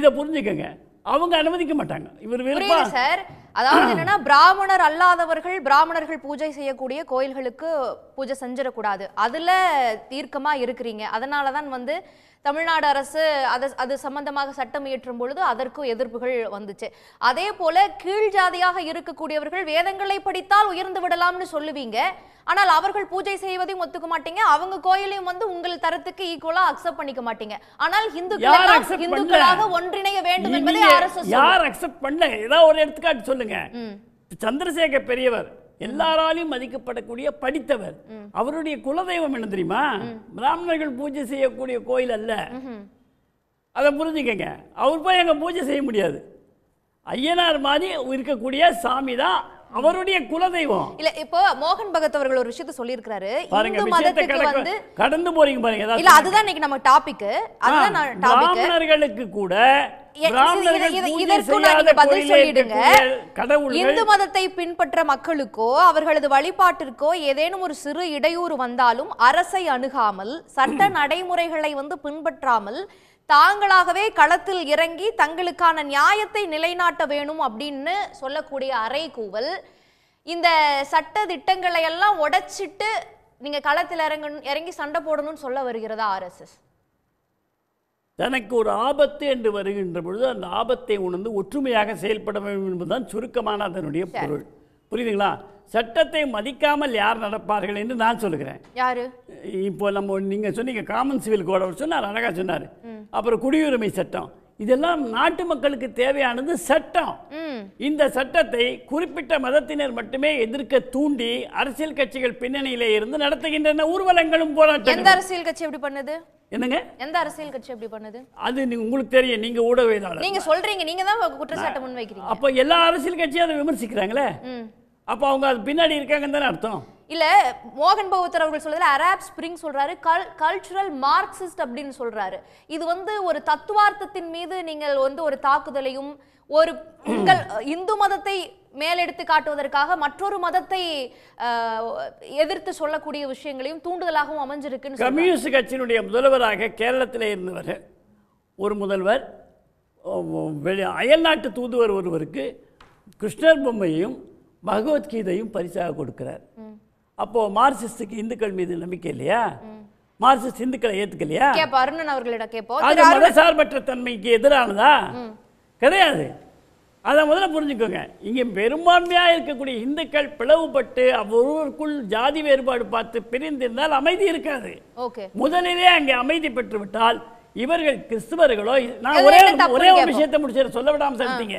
இதை புரிஞ்சுக்கங்க அவங்க அனுமதிக்க மாட்டாங்க இவர் வெறுப்பா சார் அதாவது என்னன்னா பிராமணர் அல்லாதவர்கள் பிராமணர்கள் பூஜை செய்யக்கூடிய கோயில்களுக்கு பூஜை செஞ்சிடக்கூடாது அதுல தீர்க்கமா இருக்கிறீங்க அதனாலதான் வந்து தமிழ்நாடு அரசு அது அது சம்பந்தமாக சட்டம் இயற்றும் பொழுது அதற்கும் எதிர்ப்புகள் வந்துச்சு அதே போல கீழ் ஜாதியாக இருக்கக்கூடியவர்கள் வேதங்களை படித்தால் உயர்ந்து விடலாம்னு சொல்லுவீங்க ஆனால் அவர்கள் பூஜை செய்வதையும் ஒத்துக்க மாட்டீங்க அவங்க கோயிலையும் வந்து உங்கள் தரத்துக்கு ஈக்குவலா அக்செப்ட் பண்ணிக்க மாட்டீங்க ஆனால் இந்துக்கள் இந்துக்களாக ஒன்றிணைய வேண்டும் என்பதை அரசு யார் அக்செப்ட் பண்ணல ஏதாவது ஒரு எடுத்துக்காட்டு சொல்லுங்க சந்திரசேகர் பெரியவர் எல்லாராலையும் மதிக்கப்படக்கூடிய படித்தவர் அவருடைய குலதெய்வம் என்ன தெரியுமா பிராமணர்கள் பூஜை செய்யக்கூடிய கோயில் அல்ல அதை புரிஞ்சுக்கங்க அவர் போய் எங்கள் பூஜை செய்ய முடியாது ஐயனார் மாதிரி இருக்கக்கூடிய சாமி தான் அவருடைய குலதெய்வம் இல்ல இப்போ மோகன் பகத் அவர்கள் ஒரு விஷயத்த சொல்லியிருக்காரு இந்து மதத்துக்கு வந்து கடந்து போறீங்க பாருங்க இல்ல அதுதான் இன்னைக்கு நம்ம டாபிக் அதுதான் டாபிக் கூட இந்து மதத்தை பின்பற்ற மக்களுக்கோ அவர்களது வழிபாட்டிற்கோ ஏதேனும் ஒரு சிறு இடையூறு வந்தாலும் அரசை அணுகாமல் சட்ட நடைமுறைகளை வந்து பின்பற்றாமல் தாங்களாகவே களத்தில் இறங்கி தங்களுக்கான நியாயத்தை நிலைநாட்ட வேணும் அப்படின்னு சொல்லக்கூடிய அறை கூவல் இந்த சட்ட திட்டங்களை எல்லாம் உடைச்சிட்டு நீங்க களத்தில் இறங்க இறங்கி சண்டை போடணும்னு சொல்ல வருகிறதா ஆர்எஸ்எஸ் தனக்கு ஒரு ஆபத்து என்று வருகின்ற பொழுது அந்த ஆபத்தை உணர்ந்து ஒற்றுமையாக செயல்பட வேண்டும் என்பதுதான் சுருக்கமான அதனுடைய பொருள் புரியுதுங்களா சட்டத்தை மதிக்காமல் யார் நடப்பார்கள் என்று நான் சொல்லுகிறேன் யாரு இப்போ நம்ம நீங்க சொன்னீங்க காமன் சிவில் கோட் அவர் சொன்னார் அழகா சொன்னார் அப்புறம் குடியுரிமை சட்டம் இதெல்லாம் நாட்டு மக்களுக்கு தேவையானது சட்டம் இந்த சட்டத்தை குறிப்பிட்ட மதத்தினர் மட்டுமே எதிர்க்க தூண்டி அரசியல் கட்சிகள் பின்னணியிலே இருந்து நடத்துகின்றன ஊர்வலங்களும் போராட்டம் அரசியல் கட்சி எப்படி பண்ணுது என்னங்க எந்த அரசியல் கட்சி அப்படி பண்ணுது அது உங்களுக்கு தெரியும் நீங்க ஊடகவியலாளர் நீங்க சொல்றீங்க நீங்க தான் குற்றச்சாட்டு முன்வைக்கிறீங்க அப்ப எல்லா அரசியல் கட்சியும் அதை விமர்சிக்கிறாங்களே அப்ப அவங்க அது பின்னாடி இருக்காங்கன்னு தானே அர்த்தம் இல்ல மோகன் பகவத் அவர்கள் சொல்றதுல அராப் ஸ்பிரிங் சொல்றாரு கல்ச்சுரல் மார்க்சிஸ்ட் அப்படின்னு சொல்றாரு இது வந்து ஒரு தத்துவார்த்தத்தின் மீது நீங்கள் வந்து ஒரு தாக்குதலையும் ஒரு உங்கள் இந்து மதத்தை மேலெடுத்து காட்டுவதற்காக மற்றொரு மதத்தை எதிர்த்து சொல்லக்கூடிய விஷயங்களையும் தூண்டுதலாகவும் அமைஞ்சிருக்கு கம்யூனிஸ்ட் கட்சியினுடைய முதல்வராக கேரளத்தில் இருந்தவர் ஒரு முதல்வர் வெளி அயல்நாட்டு தூதுவர் ஒருவருக்கு கிருஷ்ணர் பொம்மையும் பகவத்கீதையும் பரிசாக கொடுக்கிறார் அப்போது மார்க்சிஸ்டுக்கு இந்துக்கள் மீது நம்பிக்கை இல்லையா மார்க்சிஸ்ட் இந்துக்களை ஏத்துக்கலையா அருணன் அவர்களிடம் கேட்போம் மதசார்பற்ற தன்மைக்கு எதிரானதா கிடையாது அதை முதல்ல புரிஞ்சுக்கோங்க இங்கே பெரும்பான்மையாக இருக்கக்கூடிய இந்துக்கள் பிளவுபட்டு அவ்வொருவருக்குள் ஜாதி வேறுபாடு பார்த்து பிரிந்திருந்தால் அமைதி இருக்காது முதலிலே அங்கே அமைதி பெற்றுவிட்டால் இவர்கள் கிறிஸ்துவர்களோ நான் ஒரே ஒரே ஒரு விஷயத்தை முடிச்சு சொல்ல விடாமல் சொல்லிட்டீங்க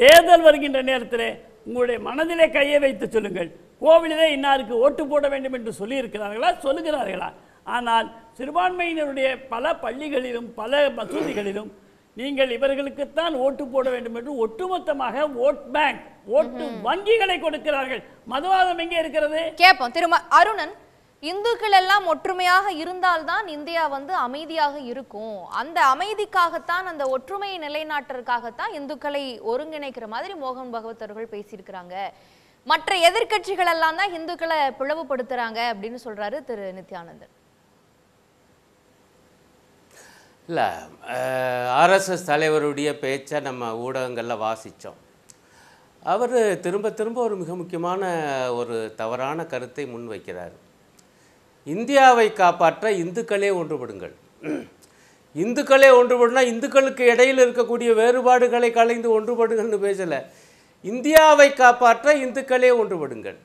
தேர்தல் வருகின்ற நேரத்தில் உங்களுடைய மனதிலே கையை வைத்து சொல்லுங்கள் கோவிலிலே இன்னாருக்கு ஓட்டு போட வேண்டும் என்று சொல்லியிருக்கிறார்களா சொல்லுகிறார்களா ஆனால் சிறுபான்மையினருடைய பல பள்ளிகளிலும் பல மசூதிகளிலும் நீங்கள் இவர்களுக்குத்தான் ஓட்டு போட வேண்டும் என்று ஒட்டுமொத்தமாக ஓட் பேங்க் ஓட்டு வங்கிகளை கொடுக்கிறார்கள் மதுவாதம் எங்கே இருக்கிறது கேட்போம் திரும்ப அருணன் இந்துக்கள் எல்லாம் ஒற்றுமையாக இருந்தால்தான் இந்தியா வந்து அமைதியாக இருக்கும் அந்த அமைதிக்காகத்தான் அந்த ஒற்றுமையை நிலைநாட்டுறதுக்காகத்தான் இந்துக்களை ஒருங்கிணைக்கிற மாதிரி மோகன் பகவத் அவர்கள் பேசியிருக்கிறாங்க மற்ற எதிர்கட்சிகள் எல்லாம் தான் இந்துக்களை பிளவுபடுத்துறாங்க அப்படின்னு சொல்றாரு திரு நித்யானந்தன் இல்லை ஆர்எஸ்எஸ் தலைவருடைய பேச்சை நம்ம ஊடகங்களில் வாசித்தோம் அவர் திரும்ப திரும்ப ஒரு மிக முக்கியமான ஒரு தவறான கருத்தை முன்வைக்கிறார் இந்தியாவை காப்பாற்ற இந்துக்களே ஒன்றுபடுங்கள் இந்துக்களே ஒன்றுபடுனா இந்துக்களுக்கு இடையில் இருக்கக்கூடிய வேறுபாடுகளை கலைந்து ஒன்றுபடுங்கள்னு பேசலை இந்தியாவை காப்பாற்ற இந்துக்களே ஒன்றுபடுங்கள்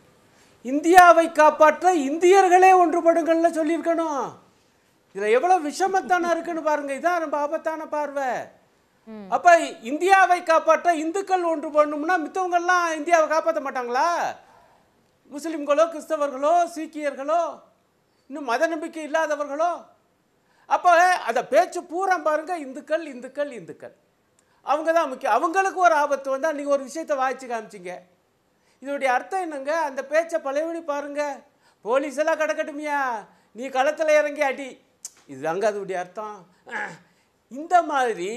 இந்தியாவை காப்பாற்ற இந்தியர்களே ஒன்றுபடுங்கள்னு சொல்லியிருக்கணும் இதுல எவ்வளோ விஷமத்தான இருக்குன்னு பாருங்க இதான் ரொம்ப ஆபத்தான பார்வை அப்போ இந்தியாவை காப்பாற்ற இந்துக்கள் ஒன்று பண்ணும்னா மித்தவங்கள்லாம் இந்தியாவை காப்பாற்ற மாட்டாங்களா முஸ்லீம்களோ கிறிஸ்தவர்களோ சீக்கியர்களோ இன்னும் மத நம்பிக்கை இல்லாதவர்களோ அப்போ அந்த பேச்சு பூரா பாருங்கள் இந்துக்கள் இந்துக்கள் இந்துக்கள் அவங்க தான் முக்கியம் அவங்களுக்கு ஒரு ஆபத்து வந்தால் நீங்கள் ஒரு விஷயத்த வாய்ச்சி காமிச்சிங்க இதோடைய அர்த்தம் என்னங்க அந்த பேச்சை பழையபடி பாருங்கள் போலீஸ் எல்லாம் கிடக்கட்டுமியா நீ களத்தில் இறங்கி அடி இதுதாங்க அதனுடைய அர்த்தம் இந்த மாதிரி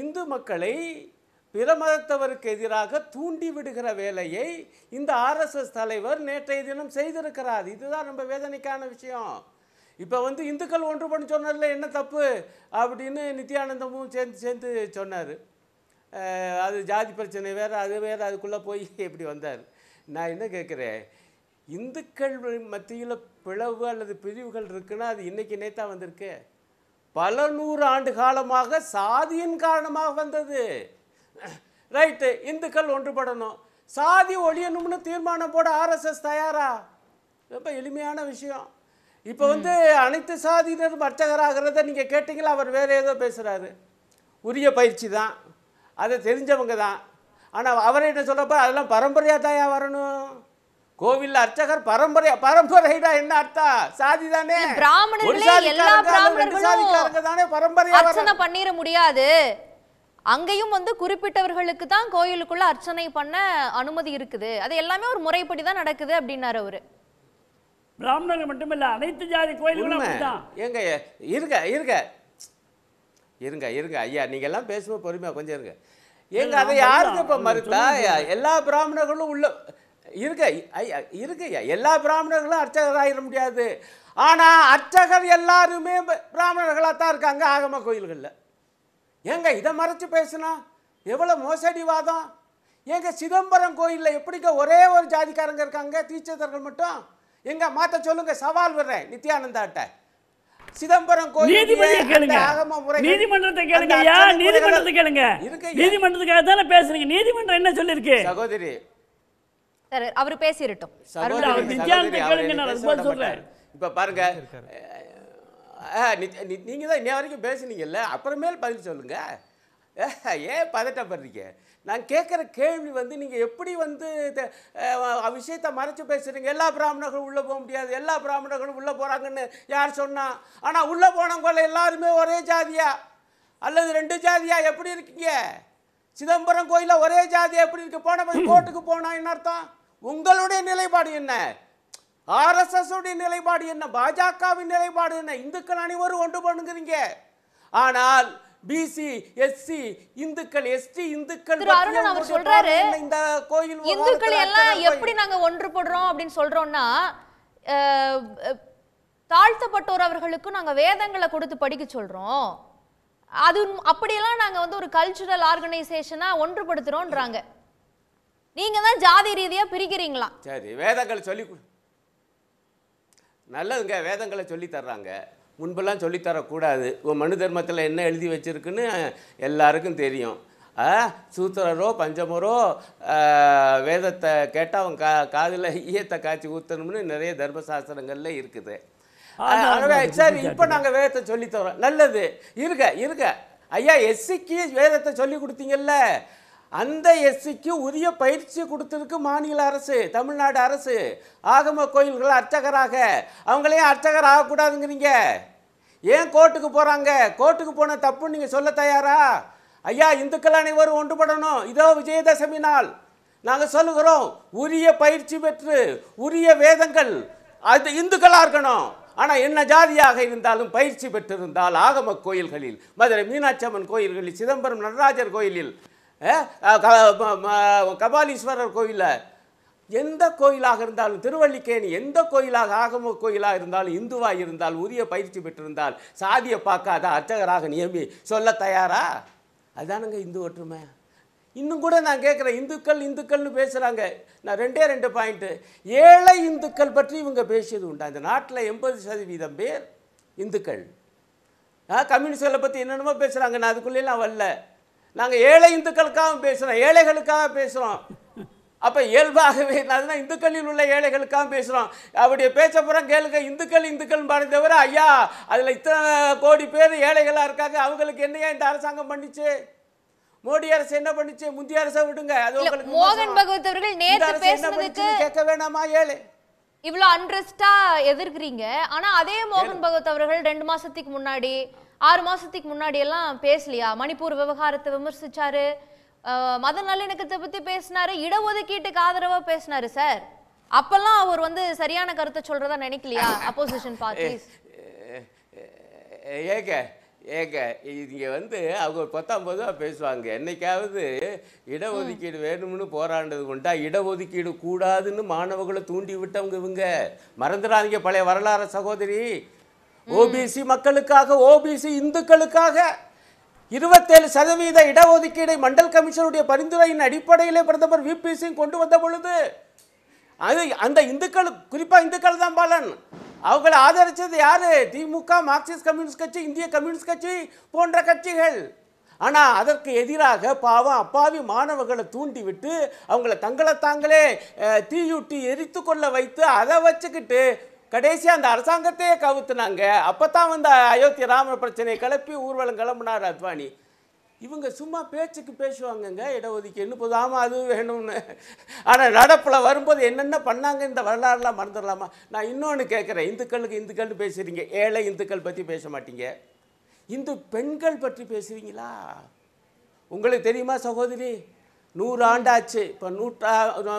இந்து மக்களை பிற மதத்தவருக்கு எதிராக தூண்டி விடுகிற வேலையை இந்த ஆர்எஸ்எஸ் தலைவர் நேற்றைய தினம் செய்திருக்கிறார் இதுதான் ரொம்ப வேதனைக்கான விஷயம் இப்போ வந்து இந்துக்கள் ஒன்று பண்ணி சொன்னதில் என்ன தப்பு அப்படின்னு நித்யானந்தமும் சேர்ந்து சேர்ந்து சொன்னார் அது ஜாதி பிரச்சனை வேறு அது வேறு அதுக்குள்ளே போய் இப்படி வந்தார் நான் என்ன கேட்குறேன் இந்துக்கள் மத்தியில் பிளவு அல்லது பிரிவுகள் இருக்குன்னா அது இன்றைக்கி நேத்தா வந்திருக்கு பல நூறு ஆண்டு காலமாக சாதியின் காரணமாக வந்தது ரைட்டு இந்துக்கள் ஒன்றுபடணும் சாதி ஒழியணும்னு தீர்மானம் போட ஆர்எஸ்எஸ் தயாரா ரொம்ப எளிமையான விஷயம் இப்போ வந்து அனைத்து சாதியினரும் அர்ச்சகராகிறத நீங்கள் கேட்டிங்களா அவர் வேறு ஏதோ பேசுகிறாரு உரிய பயிற்சி தான் அதை தெரிஞ்சவங்க தான் ஆனால் அவரை என்ன சொல்கிறப்ப அதெல்லாம் பரம்பரையாக தாயா வரணும் கோவில் அர்ச்சகர் பரம்பரை பரம்பரைடா என்ன அர்த்தம் எல்லா அர்ச்சனை முடியாது அங்கேயும் வந்து குறிப்பிட்டவர்களுக்கு தான் கோயிலுக்குள்ள அர்ச்சனை பண்ண அனுமதி இருக்குது அது எல்லாமே ஒரு முறைப்படி தான் நடக்குது அப்படின்னாரு அவரு பிராமணர்கள் மட்டுமில்ல அனைத்து ஜாதி கோயில்களும் எங்க இருங்க இருங்க இருங்க இருங்க ஐயா நீங்க எல்லாம் பேசுவோம் பொறுமையா கொஞ்சம் இருங்க எங்க அதை யாருக்கு இப்ப மறுத்தா எல்லா பிராமணர்களும் உள்ள இருக்க இருக்கையா எல்லா பிராமணர்களும் அர்ச்சகராக ஆகிட முடியாது ஆனால் அர்ச்சகர் எல்லாருமே பிராமணர்களாக தான் இருக்காங்க ஆகம கோயில்களில் ஏங்க இதை மறைச்சு பேசுனா எவ்வளோ மோசடிவாதம் ஏங்க சிதம்பரம் கோயிலில் எப்படிங்க ஒரே ஒரு ஜாதிக்காரங்க இருக்காங்க தீட்சிதர்கள் மட்டும் எங்க மாற்ற சொல்லுங்க சவால் விடுறேன் நித்யானந்தாட்ட சிதம்பரம் நீதிமன்றத்தை கேளுங்க நீதிமன்றத்தை கேளுங்க நீதிமன்றத்துக்காக தானே பேசுறீங்க நீதிமன்றம் என்ன சொல்லிருக்கு சகோதரி சரி அவர் பேசிடட்டும் இப்ப பாருங்க நீங்க தான் இன்ன வரைக்கும் பேசுனீங்கல்ல அப்புறமேல் பதில் சொல்லுங்க ஏன் பதட்டப்படுறீங்க நான் கேட்குற கேள்வி வந்து நீங்கள் எப்படி வந்து விஷயத்தை மறைச்சு பேசுகிறீங்க எல்லா பிராமணர்களும் உள்ளே போக முடியாது எல்லா பிராமணர்களும் உள்ளே போகிறாங்கன்னு யார் சொன்னால் ஆனால் உள்ளே போனவங்கள எல்லாருமே ஒரே ஜாதியா அல்லது ரெண்டு ஜாதியா எப்படி இருக்கீங்க சிதம்பரம் கோயிலில் ஒரே ஜாதி எப்படி இருக்கு போன கோர்ட்டுக்கு போனா என்ன அர்த்தம் உங்களுடைய நிலைப்பாடு என்ன ஆர்எஸ்எஸ் உடைய நிலைப்பாடு என்ன பாஜகவின் நிலைப்பாடு என்ன இந்துக்கள் அனைவரும் ஒன்று பண்ணுங்கிறீங்க ஆனால் பிசி எஸ்சி இந்துக்கள் எஸ்டி இந்துக்கள் அவர் சொல்றாரு இந்த கோயில் இந்துக்கள் எல்லாம் எப்படி நாங்க ஒன்றுபடுறோம் அப்படின்னு சொல்றோம்னா தாழ்த்தப்பட்டோர் அவர்களுக்கும் நாங்க வேதங்களை கொடுத்து படிக்க சொல்றோம் அது அப்படியெல்லாம் நாங்கள் வந்து ஒரு கல்ச்சுரல் ஆர்கனைசேஷனாக ஒன்றுபடுத்துகிறோன்றாங்க நீங்கள் தான் ஜாதி ரீதியாக பிரிக்கிறீங்களா சரி வேதங்களை சொல்லி நல்லதுங்க வேதங்களை சொல்லி தர்றாங்க முன்பெல்லாம் சொல்லித்தரக்கூடாது உன் மனு தர்மத்தில் என்ன எழுதி வச்சுருக்குன்னு எல்லாருக்கும் தெரியும் சூத்திரரோ பஞ்சமரோ வேதத்தை கேட்டால் அவன் கா காதில் ஈயத்தை காய்ச்சி ஊற்றணும்னு நிறைய தர்மசாஸ்திரங்களில் இருக்குது சரி இப்போ நாங்கள் வேதத்தை சொல்லி தரோம் நல்லது இருக்க இருக்க ஐயா எஸ்சிக்கு வேதத்தை சொல்லி கொடுத்தீங்கல்ல அந்த எஸ்சிக்கு உரிய பயிற்சி கொடுத்துருக்கு மாநில அரசு தமிழ்நாடு அரசு ஆகம கோயில்கள் அர்ச்சகராக அவங்களையும் அர்ச்சகர் ஆகக்கூடாதுங்கிறீங்க ஏன் கோர்ட்டுக்கு போகிறாங்க கோர்ட்டுக்கு போன தப்புன்னு நீங்கள் சொல்ல தயாரா ஐயா இந்துக்கள் அனைவரும் ஒன்றுபடணும் இதோ விஜயதசமி நாள் நாங்கள் சொல்லுகிறோம் உரிய பயிற்சி பெற்று உரிய வேதங்கள் அது இந்துக்களாக இருக்கணும் ஆனால் என்ன ஜாதியாக இருந்தாலும் பயிற்சி பெற்றிருந்தால் ஆகம கோயில்களில் மதுரை மீனாட்சி அம்மன் கோயில்களில் சிதம்பரம் நடராஜர் கோயிலில் கபாலீஸ்வரர் கோயிலில் எந்த கோயிலாக இருந்தாலும் திருவள்ளிக்கேணி எந்த கோயிலாக ஆகம கோயிலாக இருந்தாலும் இந்துவாக இருந்தால் உரிய பயிற்சி பெற்றிருந்தால் சாதியை பார்க்காத அர்ச்சகராக நியமி சொல்ல தயாரா அதுதானுங்க இந்து ஒற்றுமை இன்னும் கூட நான் கேட்குறேன் இந்துக்கள் இந்துக்கள்னு பேசுகிறாங்க நான் ரெண்டே ரெண்டு பாயிண்ட்டு ஏழை இந்துக்கள் பற்றி இவங்க பேசியது உண்டா இந்த நாட்டில் எண்பது சதவீதம் பேர் இந்துக்கள் கம்யூனிஸ்டில் பற்றி என்னென்னமோ பேசுகிறாங்க நான் அதுக்குள்ளேலாம் வரல நாங்கள் ஏழை இந்துக்களுக்காக பேசுகிறோம் ஏழைகளுக்காக பேசுகிறோம் அப்போ இயல்பாகவே அதுதான் இந்துக்களில் உள்ள ஏழைகளுக்காக பேசுகிறோம் அப்படியே பேச புறம் கேளுங்க இந்துக்கள் இந்துக்கள் பாரு தவிர ஐயா அதில் இத்தனை கோடி பேர் ஏழைகளாக இருக்காங்க அவங்களுக்கு என்னையா இந்த அரசாங்கம் பண்ணிச்சு மோடி அரசு என்ன பண்ணுச்சு முந்தைய அரசை விடுங்க அது உங்களுக்கு மோகன் பகவத் அவர்கள் நேத்து பேசினதுக்கு கேட்க வேணாமா ஏழு இவ்வளவு அன்ரெஸ்டா எதிர்க்கிறீங்க ஆனா அதே மோகன் பகவத் அவர்கள் ரெண்டு மாசத்துக்கு முன்னாடி ஆறு மாசத்துக்கு முன்னாடி எல்லாம் பேசலையா மணிப்பூர் விவகாரத்தை விமர்சிச்சாரு மத நல்லிணக்கத்தை பத்தி பேசினாரு இடஒதுக்கீட்டுக்கு ஆதரவா பேசினாரு சார் அப்பெல்லாம் அவர் வந்து சரியான கருத்தை சொல்றதா நினைக்கலையா அப்போசிஷன் பார்ட்டிஸ் ஏக ஏங்க இங்கே வந்து அவங்க பத்தாம் பொதுவாக பேசுவாங்க என்னைக்காவது இடஒதுக்கீடு வேணும்னு போராண்டது கொண்டா இடஒதுக்கீடு கூடாதுன்னு மாணவர்களை தூண்டி விட்டவங்க இவங்க மறந்துடாதீங்க பழைய வரலாறு சகோதரி ஓபிசி மக்களுக்காக ஓபிசி இந்துக்களுக்காக இருபத்தேழு சதவீத இடஒதுக்கீடை மண்டல் கமிஷனுடைய பரிந்துரையின் அடிப்படையிலே பிரதமர் விபி சிங் கொண்டு வந்த பொழுது அது அந்த இந்துக்கள் குறிப்பாக இந்துக்கள் தான் பாலன் அவர்களை ஆதரித்தது யாரு திமுக மார்க்சிஸ்ட் கம்யூனிஸ்ட் கட்சி இந்திய கம்யூனிஸ்ட் கட்சி போன்ற கட்சிகள் ஆனால் அதற்கு எதிராக பாவம் அப்பாவி மாணவர்களை தூண்டிவிட்டு அவங்கள தங்களை தாங்களே தீயூட்டி எரித்து கொள்ள வைத்து அதை வச்சுக்கிட்டு கடைசியாக அந்த அரசாங்கத்தையே கவுத்துனாங்க அப்போ தான் வந்து அயோத்தி ராமர் பிரச்சனையை கிளப்பி ஊர்வலம் கிளம்புனார் அத்வானி இவங்க சும்மா பேச்சுக்கு பேசுவாங்கங்க இடஒதுக்கீடு போது ஆமாம் அது வேணும்னு ஆனால் நடப்பில் வரும்போது என்னென்ன பண்ணாங்க இந்த வரலாறுலாம் மறந்துடலாமா நான் இன்னொன்று கேட்குறேன் இந்துக்களுக்கு இந்துக்கள்னு பேசுகிறீங்க ஏழை இந்துக்கள் பற்றி பேச மாட்டீங்க இந்து பெண்கள் பற்றி பேசுவீங்களா உங்களுக்கு தெரியுமா சகோதரி நூறு ஆண்டாச்சு இப்போ நூற்றா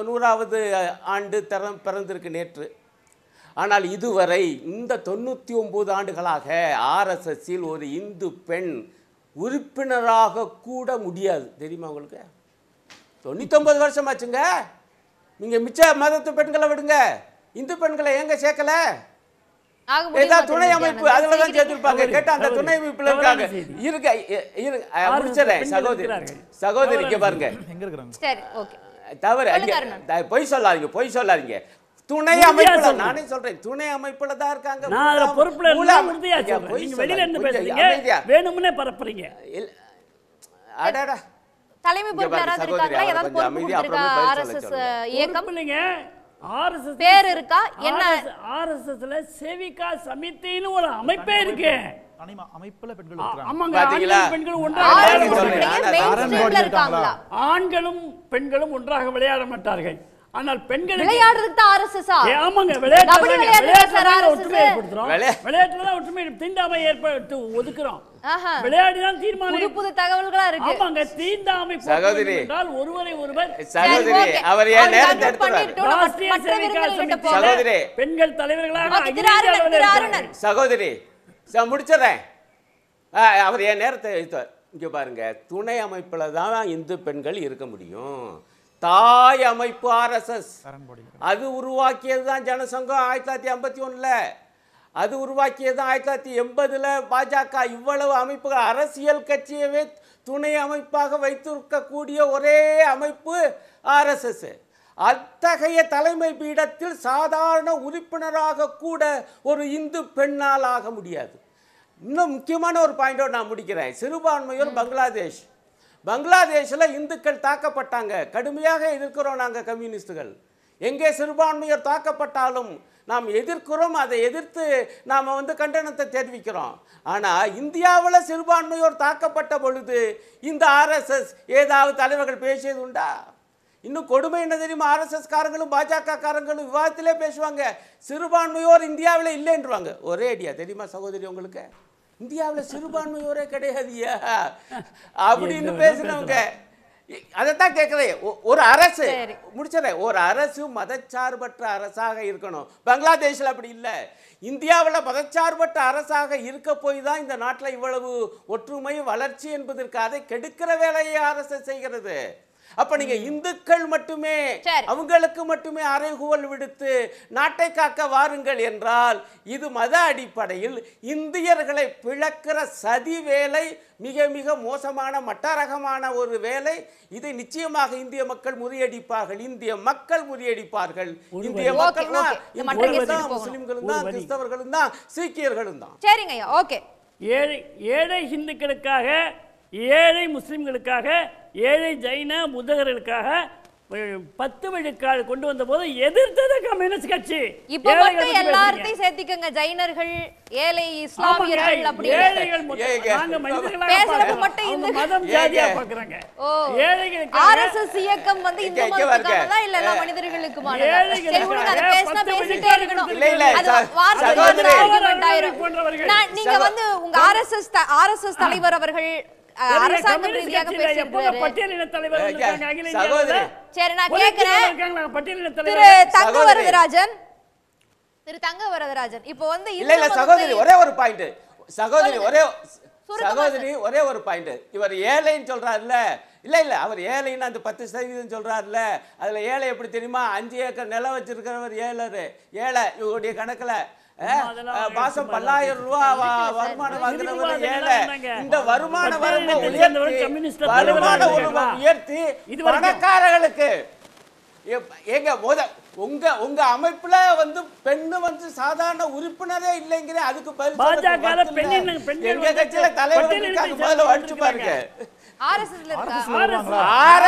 நூறாவது ஆண்டு திற பிறந்திருக்கு நேற்று ஆனால் இதுவரை இந்த தொண்ணூற்றி ஒம்பது ஆண்டுகளாக ஆர்எஸ்எஸ்ஸில் ஒரு இந்து பெண் உறுப்பினராக கூட முடியாது தெரியுமா உங்களுக்கு தொண்ணூத்தொம்பது வருஷமாச்சுங்க நீங்கள் மிச்ச மதத்து பெண்களை விடுங்க இந்து பெண்களை எங்க சேர்க்கல துணை அமைப்பு அந்த துணை சகோதரி சகோதரிக்கு பாருங்க தவறு பொய் பொய் சொல்லாதீங்க துணை அமைப்புல நானே சொல்றேன் துணை அமைப்புல தான் இருக்காங்க நான் அதுல பொறுப்புல இருந்தா முடியாச்சு நீங்க வெளியில இருந்து பேசுறீங்க வேணும்னே பரப்புறீங்க அடடா தலைமை பொறுப்புல யாராவது இருக்காங்களா ஏதாவது பொறுப்பு இருக்கா ஆர்எஸ்எஸ் இயக்கம் இல்லைங்க ஆர்எஸ்எஸ் பேர் இருக்கா என்ன ஆர்எஸ்எஸ்ல சேவிகா சமிதின்னு ஒரு அமைப்பே இருக்கு அமைப்புல பெண்கள் ஒன்றாக ஆண்களும் பெண்களும் ஒன்றாக விளையாட மாட்டார்கள் ஆனால் பெண்கள் விளையாடுறதுக்கு தான் ஆர்எஸ்எஸ் ஆமாங்க விளையாட்டு விளையாட்டு ஒற்றுமை ஏற்படுத்துறோம் விளையாட்டுல தான் ஒற்றுமை தீண்டாமை ஏற்படுத்தி ஒதுக்குறோம் விளையாடினால் தீர்மானம் புது தகவல்களா இருக்கு ஆமாங்க தீண்டாமை சகோதரி என்றால் ஒருவரை ஒருவர் சகோதரி அவர் ஏன் நேரத்தை எடுத்துறாரு சகோதரி பெண்கள் தலைவர்களாக சகோதரி முடிச்சறேன் அவர் ஏன் நேரத்தை எழுத்தார் இங்கே பாருங்க துணை அமைப்பில் தான் இந்து பெண்கள் இருக்க முடியும் தாய் அமைப்பு ஆர்எஸ்எஸ் அது உருவாக்கியது தான் ஜனசங்கம் ஆயிரத்தி தொள்ளாயிரத்தி ஐம்பத்தி ஒன்றில் அது உருவாக்கியது தான் ஆயிரத்தி தொள்ளாயிரத்தி எண்பதில் பாஜக இவ்வளவு அமைப்புகள் அரசியல் கட்சியவே துணை அமைப்பாக வைத்திருக்கக்கூடிய ஒரே அமைப்பு ஆர்எஸ்எஸ் அத்தகைய தலைமை பீடத்தில் சாதாரண உறுப்பினராக கூட ஒரு இந்து பெண்ணால் ஆக முடியாது இன்னும் முக்கியமான ஒரு பாயிண்டோடு நான் முடிக்கிறேன் சிறுபான்மையோர் பங்களாதேஷ் பங்களாதேஷில் இந்துக்கள் தாக்கப்பட்டாங்க கடுமையாக எதிர்க்கிறோம் நாங்கள் கம்யூனிஸ்டுகள் எங்கே சிறுபான்மையர் தாக்கப்பட்டாலும் நாம் எதிர்க்கிறோம் அதை எதிர்த்து நாம் வந்து கண்டனத்தை தெரிவிக்கிறோம் ஆனால் இந்தியாவில் சிறுபான்மையோர் தாக்கப்பட்ட பொழுது இந்த ஆர்எஸ்எஸ் ஏதாவது தலைவர்கள் பேசியது உண்டா இன்னும் கொடுமை என்ன தெரியுமா ஆர்எஸ்எஸ் காரங்களும் பாஜக காரங்களும் விவாதத்திலே பேசுவாங்க சிறுபான்மையோர் இந்தியாவில் இல்லைன்றவாங்க ஒரே ஐடியா தெரியுமா சகோதரி உங்களுக்கு இந்தியாவில் சிறுபான்மையோரே கிடையாதுயா அப்படின்னு பேசினவங்க அதைத்தான் கேட்குறேன் ஒரு அரசு முடிச்சத ஒரு அரசு மதச்சார்பற்ற அரசாக இருக்கணும் பங்களாதேஷில் அப்படி இல்லை இந்தியாவில் மதச்சார்பற்ற அரசாக இருக்க போய் தான் இந்த நாட்டில் இவ்வளவு ஒற்றுமை வளர்ச்சி என்பதற்கு அதை கெடுக்கிற வேலையை அரசு செய்கிறது அப்ப நீங்க இந்துக்கள் மட்டுமே அவங்களுக்கு மட்டுமே அறைகூவல் விடுத்து நாட்டை காக்க வாருங்கள் என்றால் இது மத அடிப்படையில் இந்தியர்களை பிளக்கிற சதி வேலை மிக மிக மோசமான மட்டாரகமான ஒரு வேலை இதை நிச்சயமாக இந்திய மக்கள் முறியடிப்பார்கள் இந்திய மக்கள் முறியடிப்பார்கள் இந்திய மக்கள் தான் முஸ்லிம்களும் தான் கிறிஸ்தவர்களும் தான் சீக்கியர்களும் தான் சரிங்க ஓகே ஏழை ஏழை ஹிந்துக்களுக்காக ஏழை முஸ்லிம்களுக்காக ஏழை ஜைன புத்தகர்களுக்காக பத்து விழுக்காடு கொண்டு வந்த போது எதிர்த்தது கம்யூனிஸ்ட் கட்சி இப்ப சேர்த்திக்கங்க ஜைனர்கள் ஏழை இஸ்லாமியர்கள் அப்படி ஏழைகள் நாங்க மனிதர்களா பேசுறது மட்டும் இந்த மதம் ஜாதியா பாக்குறாங்க ஆர்எஸ்எஸ் இயக்கம் வந்து இந்து மதத்துக்கானதா இல்ல எல்லா பேசினா பேசிட்டே இருக்கணும் அது வார்த்தை நீங்க வந்து உங்க ஆர்எஸ்எஸ் ஆர்எஸ்எஸ் தலைவர் அவர்கள் வந்து இல்ல இல்ல சகோதரி ஒரே ஒரு பாயிண்ட் சகோதரி ஒரே சகோதரி ஒரே ஒரு பாயிண்ட் இவர் ஏழைன்னு அவர் ஏழைன்னு அந்த பத்து சதவீதம் ஏழை எப்படி தெரியுமா அஞ்சு ஏக்கர் நிலம் வச்சிருக்கிறவர் ஏழர் ஏழை இவருடைய கணக்குல மாசம் பல்லாயிரம் ரூபாய் வருமானம் வாங்குறவங்க ஏழை இந்த வருமான வரம்பை உயர்த்தி வருமான உயர்த்தி பணக்காரர்களுக்கு எங்க முத உங்க உங்க அமைப்புல வந்து பெண்ணு வந்து சாதாரண உறுப்பினரே இல்லைங்கிற அதுக்கு பதில் எங்க கட்சியில தலைவர் அடிச்சு பாருங்க ஆர்எஸ் கேள்வி தான சார்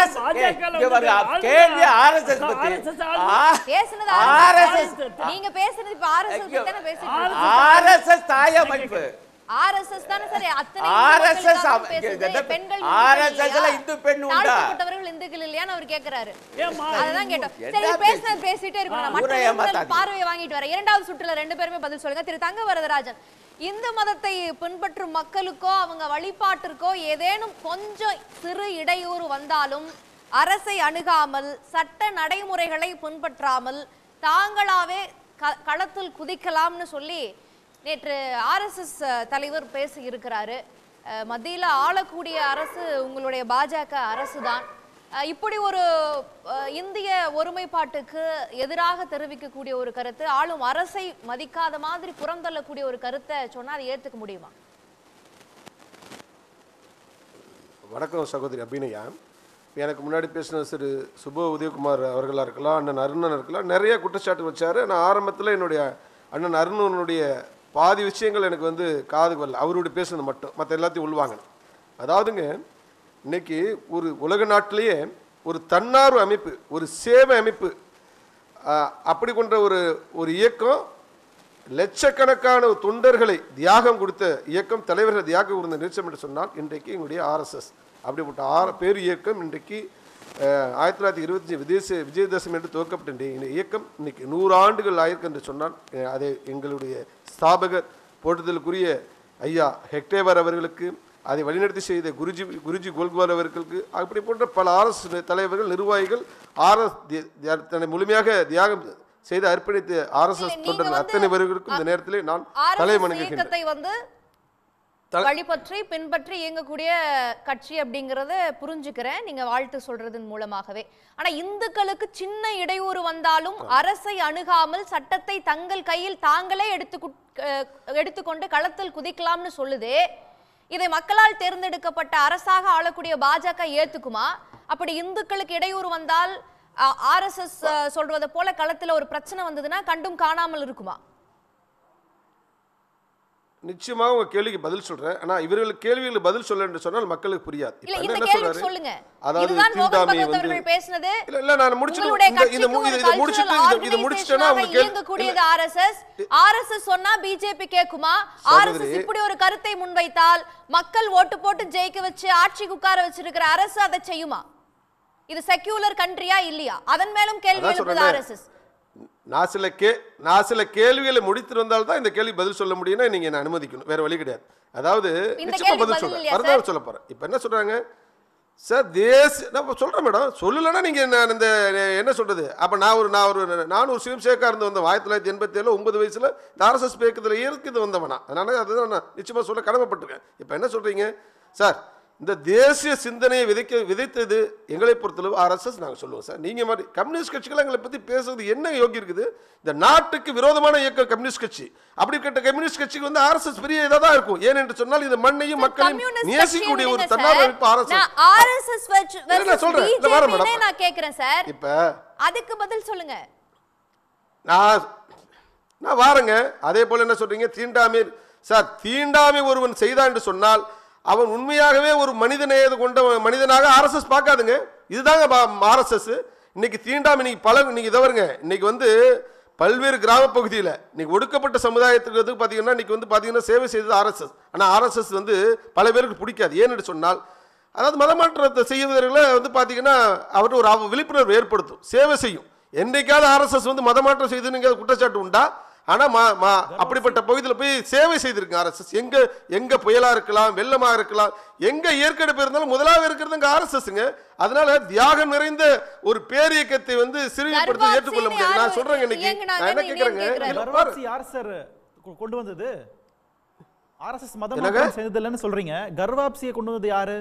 அத்தனை ஆர்எஸ்எஸ் பெண்கள் ஆர்எஸ்எஸ்ல இந்து பெண் இல்லையான்னு அவர் கேக்குறாரு அதான் கேட்டோம் சரி பேசுனது பேசிட்டே இருக்கணும் நான் பார்வையை வாங்கிட்டு வரேன் இரண்டாவது சுற்றுல ரெண்டு பேருமே பதில் சொல்லுங்க திரு தங்க வரதராஜன் இந்து மதத்தை பின்பற்றும் மக்களுக்கோ அவங்க வழிபாட்டிற்கோ ஏதேனும் கொஞ்சம் சிறு இடையூறு வந்தாலும் அரசை அணுகாமல் சட்ட நடைமுறைகளை பின்பற்றாமல் தாங்களாவே க களத்தில் குதிக்கலாம்னு சொல்லி நேற்று ஆர்எஸ்எஸ் தலைவர் பேசி இருக்கிறாரு மத்தியில் ஆளக்கூடிய அரசு உங்களுடைய பாஜக அரசு தான் இப்படி ஒரு இந்திய ஒருமைப்பாட்டுக்கு எதிராக தெரிவிக்கக்கூடிய ஒரு கருத்து ஆளும் அரசை மதிக்காத மாதிரி புறந்தள்ளக்கூடிய ஒரு கருத்தை சொன்னா அதை ஏற்றுக்க முடியுமா வணக்கம் சகோதரி அபிநயா எனக்கு முன்னாடி பேசின சிறு சுப உதயகுமார் அவர்களாக இருக்கலாம் அண்ணன் அருணன் இருக்கலாம் நிறைய குற்றச்சாட்டு வச்சார் நான் ஆரம்பத்தில் என்னுடைய அண்ணன் அருணனுடைய பாதி விஷயங்கள் எனக்கு வந்து காதுகள் அவருடைய பேசுனது மட்டும் மற்ற எல்லாத்தையும் உள்வாங்க அதாவதுங்க இன்றைக்கி ஒரு உலக நாட்டிலேயே ஒரு தன்னார்வ அமைப்பு ஒரு சேவை அமைப்பு அப்படி கொண்ட ஒரு ஒரு இயக்கம் லட்சக்கணக்கான தொண்டர்களை தியாகம் கொடுத்த இயக்கம் தலைவர்கள் தியாகம் கொடுத்த நிச்சயம் என்று சொன்னால் இன்றைக்கு எங்களுடைய ஆர்எஸ்எஸ் அப்படிப்பட்ட ஆறு பேர் இயக்கம் இன்றைக்கு ஆயிரத்தி தொள்ளாயிரத்தி இருபத்தி விதேச விஜயதசமி என்று துவக்கப்பட்ட இந்த இயக்கம் இன்றைக்கி நூறு ஆண்டுகள் ஆயிருக்கு என்று சொன்னால் அதை எங்களுடைய ஸ்தாபகர் போற்றுதலுக்குரிய ஐயா ஹெக்டேவர் அவர்களுக்கு அதை வழிநடத்தி செய்த குருஜி குருஜி கோல்குவால் அவர்களுக்கு அப்படி போன்ற பல ஆர்எஸ் தலைவர்கள் நிர்வாகிகள் ஆர்எஸ் தன்னை முழுமையாக தியாகம் செய்து அர்ப்பணித்து ஆர்எஸ்எஸ் தொண்டர்கள் அத்தனை பேர்களுக்கும் இந்த நேரத்தில் நான் தலைவணங்குகிறேன் வழிபற்றி பின்பற்றி இயங்கக்கூடிய கட்சி அப்படிங்கிறத புரிஞ்சுக்கிறேன் நீங்க வாழ்த்து சொல்றதன் மூலமாகவே ஆனா இந்துக்களுக்கு சின்ன இடையூறு வந்தாலும் அரசை அணுகாமல் சட்டத்தை தங்கள் கையில் தாங்களே எடுத்து எடுத்துக்கொண்டு களத்தில் குதிக்கலாம்னு சொல்லுதே இதை மக்களால் தேர்ந்தெடுக்கப்பட்ட அரசாக ஆளக்கூடிய பாஜக ஏத்துக்குமா அப்படி இந்துக்களுக்கு இடையூறு வந்தால் ஆர்எஸ்எஸ் சொல்றது போல களத்துல ஒரு பிரச்சனை வந்ததுன்னா கண்டும் காணாமல் இருக்குமா நிச்சயமாக உங்க கேள்விக்கு பதில் சொல்றேன் ஆனா இவர்கள் கேள்விகளுக்கு பதில் சொல்ல என்று சொன்னால் மக்களுக்கு புரியாது என்ன சொல்றாரு அதாவது தீண்டாமையை வந்து பேசினது இல்ல இல்ல நான் முடிச்சுட்டு இந்த இது முடிச்சிட்டு இது முடிச்சிட்டேனா உங்க கேள்வி கூடியது ஆர்எஸ்எஸ் சொன்னா பிஜேபி கேக்குமா ஆர்எஸ்எஸ் இப்படி ஒரு கருத்தை முன்வைத்தால் மக்கள் ஓட்டு போட்டு ஜெயிக்க வச்சு ஆட்சி உட்கார வச்சிருக்கிற அரசு அதை செய்யுமா இது செக்யூலர் கண்ட்ரியா இல்லையா அதன் மேலும் கேள்வி எழுப்புது ஆர்எஸ்எஸ் நான் சில கே நான் சில கேள்விகளை முடித்திருந்தால் தான் இந்த கேள்வி பதில் சொல்ல முடியும்னா நீங்கள் என்ன அனுமதிக்கணும் வேறு வழி கிடையாது அதாவது நிச்சயமாக பதில் சொல்கிறேன் வரதான் சொல்ல போறேன் இப்போ என்ன சொல்கிறாங்க சார் தேசிய நான் சொல்கிறேன் மேடம் சொல்லலைன்னா நீங்கள் நான் இந்த என்ன சொல்கிறது அப்போ நான் ஒரு நான் ஒரு நான் ஒரு சிவசேகா இருந்து வந்தேன் ஆயிரத்தி தொள்ளாயிரத்தி எண்பத்தி ஏழு ஒன்பது வயசில் தாரசஸ் பேக்கத்தில் இருக்குது வந்தவனா அதனால் அதுதான் நான் நிச்சயமாக சொல்ல கடமைப்பட்டிருக்கேன் இப்போ என்ன சொல்கிறீங்க சார் இந்த தேசிய சிந்தனையை விதைக்க விதைத்தது எங்களை பொறுத்தளவு ஆர்எஸ்எஸ் நாங்கள் சொல்லுவோம் சார் நீங்கள் மாதிரி கம்யூனிஸ்ட் கட்சிகள் எங்களை பற்றி பேசுறது என்ன யோகி இருக்குது இந்த நாட்டுக்கு விரோதமான இயக்கம் கம்யூனிஸ்ட் கட்சி அப்படி கேட்ட கம்யூனிஸ்ட் கட்சிக்கு வந்து ஆர்எஸ்எஸ் பெரிய இதாக தான் இருக்கும் ஏன் என்று சொன்னால் இந்த மண்ணையும் மக்களையும் நேசிக்கக்கூடிய ஒரு தன்னார்வ அமைப்பு ஆர்எஸ்எஸ் நான் சொல்றேன் இந்த வாரம் மேடம் நான் கேக்குறேன் சார் இப்போ அதுக்கு பதில் சொல்லுங்க நான் நான் வாரங்க அதே போல என்ன சொல்றீங்க தீண்டாமை சார் தீண்டாமை ஒருவன் செய்தான் என்று சொன்னால் அவன் உண்மையாகவே ஒரு மனித கொண்ட மனிதனாக ஆர்எஸ்எஸ் பார்க்காதுங்க இதுதாங்க ஆர்எஸ்எஸ் இன்னைக்கு தீண்டாமல் இன்னைக்கு பல இன்னைக்கு வருங்க இன்னைக்கு வந்து பல்வேறு கிராம பகுதியில் இன்னைக்கு ஒடுக்கப்பட்ட சமுதாயத்துக்கு வந்து பார்த்தீங்கன்னா இன்னைக்கு வந்து பார்த்தீங்கன்னா சேவை செய்தது ஆர்எஸ்எஸ் ஆனால் ஆர்எஸ்எஸ் வந்து பல பேருக்கு பிடிக்காது ஏன்னு சொன்னால் அதாவது மதமாற்றத்தை செய்வதர்களை வந்து பார்த்தீங்கன்னா அவர்கிட்ட ஒரு விழிப்புணர்வு ஏற்படுத்தும் சேவை செய்யும் என்றைக்காவது ஆர்எஸ்எஸ் வந்து மதமாற்றம் செய்துன்னு குற்றச்சாட்டு உண்டா ஆனால் மா மா அப்படிப்பட்ட பகுதியில் போய் சேவை செய்திருக்குங்க ஆர்எஸ்எஸ் எங்கே எங்கே புயலாக இருக்கலாம் வெள்ளமாக இருக்கலாம் எங்கே இயற்கெடுப்பு இருந்தாலும் முதலாக இருக்கிறது இங்கே ஆர்எஸ்எஸ்ங்க அதனால தியாகம் நிறைந்த ஒரு பேரியக்கத்தை வந்து சிறுமிப்படுத்த ஏற்றுக்கொள்ள முடியாது நான் சொல்கிறேங்க இன்னைக்கு நான் என்ன கேட்குறேங்க கொண்டு வந்தது ஆர்எஸ்எஸ் மதம் சேர்ந்ததில்லைன்னு சொல்கிறீங்க கர்வாப்சியை கொண்டு வந்தது யாரு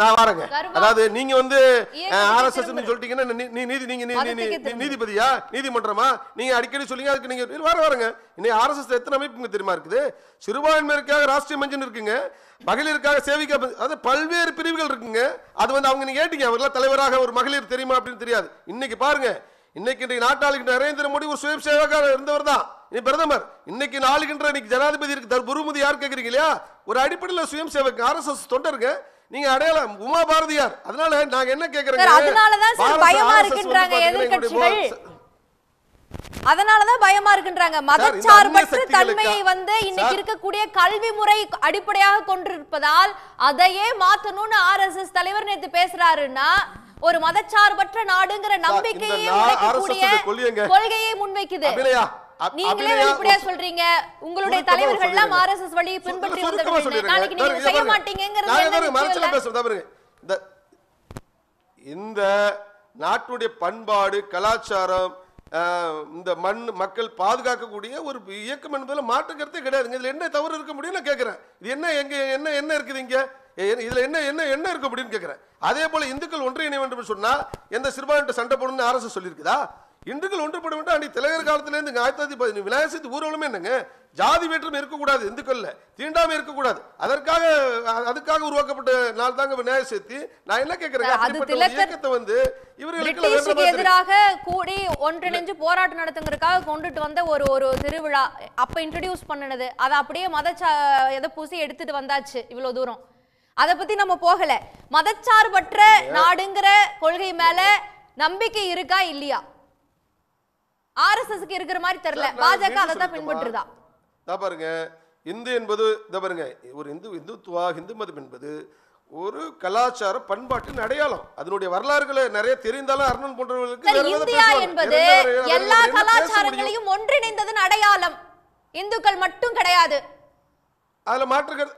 நான் வரேங்க அதாவது நீங்க வந்து ஆர்எஸ்எஸ் சொல்லிட்டீங்கன்னா நீ நீதி நீங்க நீதிபதியா நீதிமன்றமா நீங்க அடிக்கடி சொல்லிங்க அதுக்கு நீங்க வர வரங்க இன்னைக்கு ஆர்எஸ்எஸ் எத்தனை அமைப்புங்க தெரியுமா இருக்குது சிறுபான்மையினருக்காக ராஷ்டிரிய மஞ்சள் இருக்குங்க மகளிருக்காக சேவிக்க அதாவது பல்வேறு பிரிவுகள் இருக்குங்க அது வந்து அவங்க நீங்க கேட்டீங்க அவர்களாம் தலைவராக ஒரு மகளிர் தெரியுமா அப்படின்னு தெரியாது இன்னைக்கு பாருங்க இன்னைக்கு நாட்டாளுக்கு நரேந்திர மோடி ஒரு சுய சுயசேவகர் இருந்தவர் தான் நீ பிரதமர் இன்னைக்கு நாளுகின்ற இன்னைக்கு ஜனாதிபதி இருக்கு குருமதி யார் கேட்குறீங்க இல்லையா ஒரு அடிப்படையில் சுயம் சேவக்கு ஆர்எஸ்எஸ் தொண்டருங்க நீங்க அடையாளம் உமா பாரதியார் அதனால நாங்க என்ன கேக்குறோம் அதனாலதான் சார் பயமா இருக்குன்றாங்க எதிர்கட்சிகள் அதனாலதான் பயமா இருக்குன்றாங்க மதச்சார்பற்ற தன்மையை வந்து இன்னைக்கு இருக்கக்கூடிய கல்வி முறை அடிப்படையாக கொண்டிருப்பதால் அதையே மாத்தணும்னு ஆர் எஸ் தலைவர் நேத்து பேசுறாருன்னா ஒரு மதச்சார்பற்ற நாடுங்கிற நம்பிக்கையை கொள்கையை முன்வைக்குது நீங்களே வெளிப்படையா சொல்றீங்க உங்களுடைய தலைவர்கள் எல்லாம் ஆர்எஸ்எஸ் வழியை பின்பற்றி நாளைக்கு நீங்க செய்ய பேசுறது இந்த இந்த நாட்டுடைய பண்பாடு கலாச்சாரம் இந்த மண் மக்கள் பாதுகாக்கக்கூடிய ஒரு இயக்கம் என்பதில் மாற்று கருத்தே கிடையாதுங்க இதில் என்ன தவறு இருக்க முடியும் நான் கேட்குறேன் இது என்ன எங்கே என்ன என்ன இருக்குது இங்கே இதில் என்ன என்ன என்ன இருக்க முடியும்னு கேட்குறேன் அதே போல் இந்துக்கள் ஒன்றிய வேண்டும் சொன்னால் எந்த சிறுபான்மையிட்ட சண்டை போடணும்னு அரசு சொல்லியிருக்குதா இந்துக்கள் ஒன்றுபடும் வேண்டும் தலைவர் காலத்திலேருந்து ஆயிரத்தி தொள்ளாயிரத்தி பதினஞ்சு விநாயகசத்து ஊர்வலமே என்னங்க ஜாதி வேற்றம் இருக்கக்கூடாது இந்துக்கள்ல தீண்டாமை இருக்கக்கூடாது அதற்காக அதுக்காக உருவாக்கப்பட்ட நாள் தாங்க விநாயகர் சதுர்த்தி நான் என்ன கேட்கறேன் வந்து இவர்களுக்கு எதிராக கூடி ஒன்றிணைஞ்சு போராட்டம் நடத்துங்கிறதுக்காக கொண்டுட்டு வந்த ஒரு ஒரு திருவிழா அப்ப இன்ட்ரடியூஸ் பண்ணினது அதை அப்படியே மத எதை பூசி எடுத்துட்டு வந்தாச்சு இவ்வளவு தூரம் அதை பத்தி நம்ம போகல மதச்சார்பற்ற நாடுங்கிற கொள்கை மேல நம்பிக்கை இருக்கா இல்லையா ஆர்எஸ்எஸ்க்கு இருக்கிற மாதிரி தெரியல பாஜக அதை தான் பின்பற்றுதா தான் பாருங்க இந்து என்பது இதை பாருங்க ஒரு இந்து இந்துத்துவா இந்து மதம் என்பது ஒரு கலாச்சார பண்பாட்டின் அடையாளம் அதனுடைய வரலாறுகளை நிறைய தெரிந்தாலும் அருணன் போன்றவர்களுக்கு இந்தியா என்பது எல்லா கலாச்சாரங்களையும் ஒன்றிணைந்ததன் அடையாளம் இந்துக்கள் மட்டும் கிடையாது அதுல மாற்றுகிறது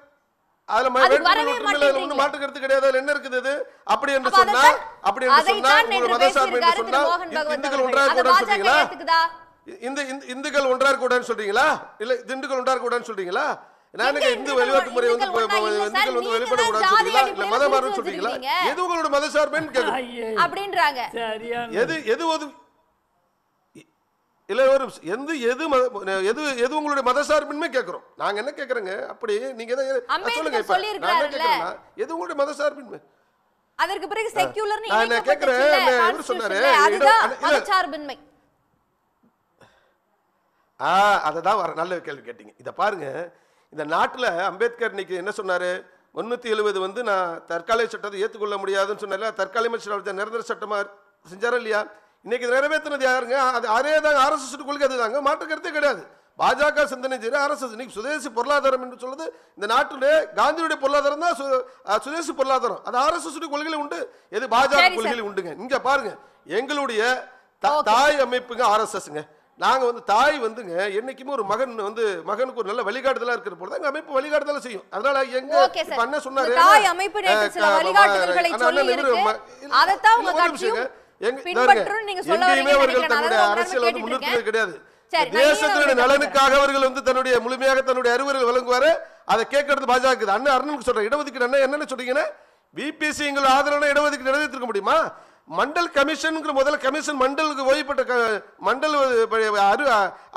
அதுல ஒண்ணு மாற்று கருத்து கிடையாது என்ன இருக்குது அப்படி என்று சொன்னா அப்படி என்று சொன்னா மதசார்பு என்று சொன்னா இந்துக்கள் ஒன்றாக கூட சொல்றீங்களா இந்த இந்துக்கள் ஒன்றாக கூடன்னு சொல்றீங்களா இல்ல திண்டுக்கள் ஒன்றாக கூடன்னு சொல்றீங்களா நானுங்க இந்து வழிபாட்டு முறை வந்து இந்துக்கள் வந்து வெளிப்படக்கூடாதுன்னு சொல்றீங்களா இல்ல மதம் சொல்றீங்களா எது உங்களோட மதசார்புன்னு கேக்குறீங்க அப்படின்றாங்க எது எது இல்லை ஒரு எந்த எது எது எது உங்களுடைய மத சார்பின்மை கேட்குறோம் நாங்கள் என்ன கேட்குறோங்க அப்படி நீங்கள் எதை சொல்லுங்க இப்போ நான் கேட்குறேன்னா எது உங்களுடைய மத சார்பின்மை அதற்கு பிறகு செக்யூலர்னு நான் கேட்குறேன் சொன்னாரு மதச்சார்பின்மை ஆ அதை தான் வர நல்ல கேள்வி கேட்டீங்க இதை பாருங்க இந்த நாட்டில் அம்பேத்கர் இன்னைக்கு என்ன சொன்னார் முந்நூற்றி எழுபது வந்து நான் தற்காலிக சட்டத்தை ஏற்றுக்கொள்ள முடியாதுன்னு சொன்னால தற்காலிக சட்டம் நிரந்தர சட்டமாக செஞ்சாரா இல்லையா இன்னைக்கு நிறைவேற்றினது யாருங்க அது அதே தாங்க ஆர்எஸ்எஸ் கொள்கை அதுதாங்க மாற்று கருத்தே கிடையாது பாஜக சிந்தனை செய்கிற ஆர்எஸ்எஸ் இன்னைக்கு சுதேசி பொருளாதாரம் என்று சொல்லுது இந்த நாட்டுடைய காந்தியுடைய பொருளாதாரம் தான் சுதேசி பொருளாதாரம் அது ஆர்எஸ்எஸ் கொள்கையில் உண்டு எது பாஜக கொள்கையில் உண்டுங்க இங்க பாருங்க எங்களுடைய தாய் அமைப்புங்க ஆர்எஸ்எஸ்ங்க நாங்கள் வந்து தாய் வந்துங்க என்னைக்குமே ஒரு மகன் வந்து மகனுக்கு ஒரு நல்ல வழிகாட்டுதலா இருக்கிற போது எங்க அமைப்பு வழிகாட்டுதலா செய்யும் அதனால எங்க அண்ணன் சொன்னாரு தாய் அமைப்பு எங்கேயுமே அவர்கள் தன்னுடைய அரசியல் வந்து முன்னிறுத்துவது கிடையாது தேசத்தினுடைய நலனுக்காக அவர்கள் வந்து தன்னுடைய முழுமையாக தன்னுடைய அறிவுரைகள் வழங்குவாரு அதை கேட்கறது பாஜக அண்ணன் அருண் சொல்றேன் இடஒதுக்கீடு அண்ணன் என்னன்னு சொல்றீங்கன்னா பிபிசி எங்கள் ஆதரவு இடஒதுக்கீடு நிறைவேற்றிருக்க முடியுமா மண்டல் கமிஷனுங்கிற முதல்ல கமிஷன் மண்டலுக்கு ஓய்வுப்பட்ட மண்டல்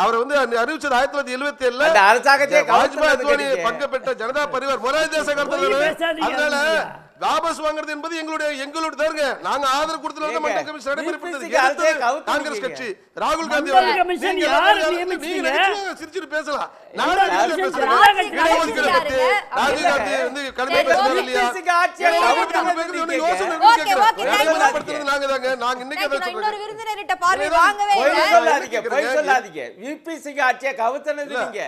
அவரை வந்து அறிவிச்சது ஆயிரத்தி தொள்ளாயிரத்தி எழுபத்தி ஏழுல வாஜ்பாய் பங்கு பெற்ற ஜனதா பரிவார் மொராஜ் தேச அதனால வாபஸ் வாங்குறது என்பது எங்களுடைய எங்களுடைய தாருங்க நாங்க ஆதரவு கொடுத்தனால மண்டல கமிஷன் காங்கிரஸ் கட்சி ராகுல் காந்தி சிரிச்சிட்டு பேசலாம் நானும் வந்து நாங்க இன்னைக்கு பார்வை வாங்கவே இல்லை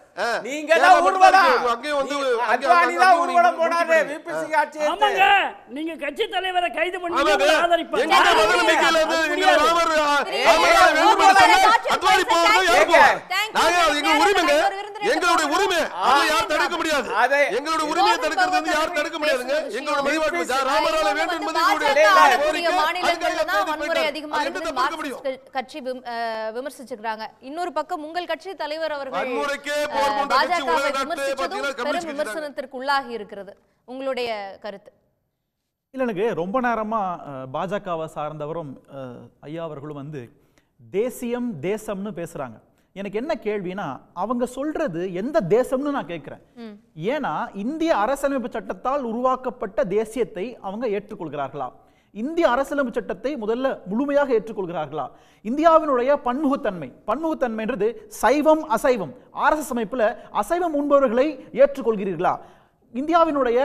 விமர்சிச்சிருக்காங்க இன்னொரு பக்கம் உங்கள் கட்சி தலைவர் அவர்கள் விமர்சனத்திற்கு உள்ளாகி இருக்கிறது உங்களுடைய கருத்து இல்லை எனக்கு ரொம்ப நேரமா பாஜகவை சார்ந்தவரும் ஐயா அவர்களும் வந்து தேசியம் தேசம்னு பேசுறாங்க எனக்கு என்ன கேள்வினா அவங்க சொல்றது எந்த தேசம்னு நான் கேட்கிறேன் ஏன்னா இந்திய அரசமைப்பு சட்டத்தால் உருவாக்கப்பட்ட தேசியத்தை அவங்க ஏற்றுக்கொள்கிறார்களா இந்திய அரசியலமைப்பு சட்டத்தை முதல்ல முழுமையாக ஏற்றுக்கொள்கிறார்களா இந்தியாவினுடைய பன்முகத்தன்மை பன்முகத்தன்மைன்றது சைவம் அசைவம் ஆர்எஸ்எஸ் அமைப்பில் அசைவம் உண்பவர்களை ஏற்றுக்கொள்கிறீர்களா இந்தியாவினுடைய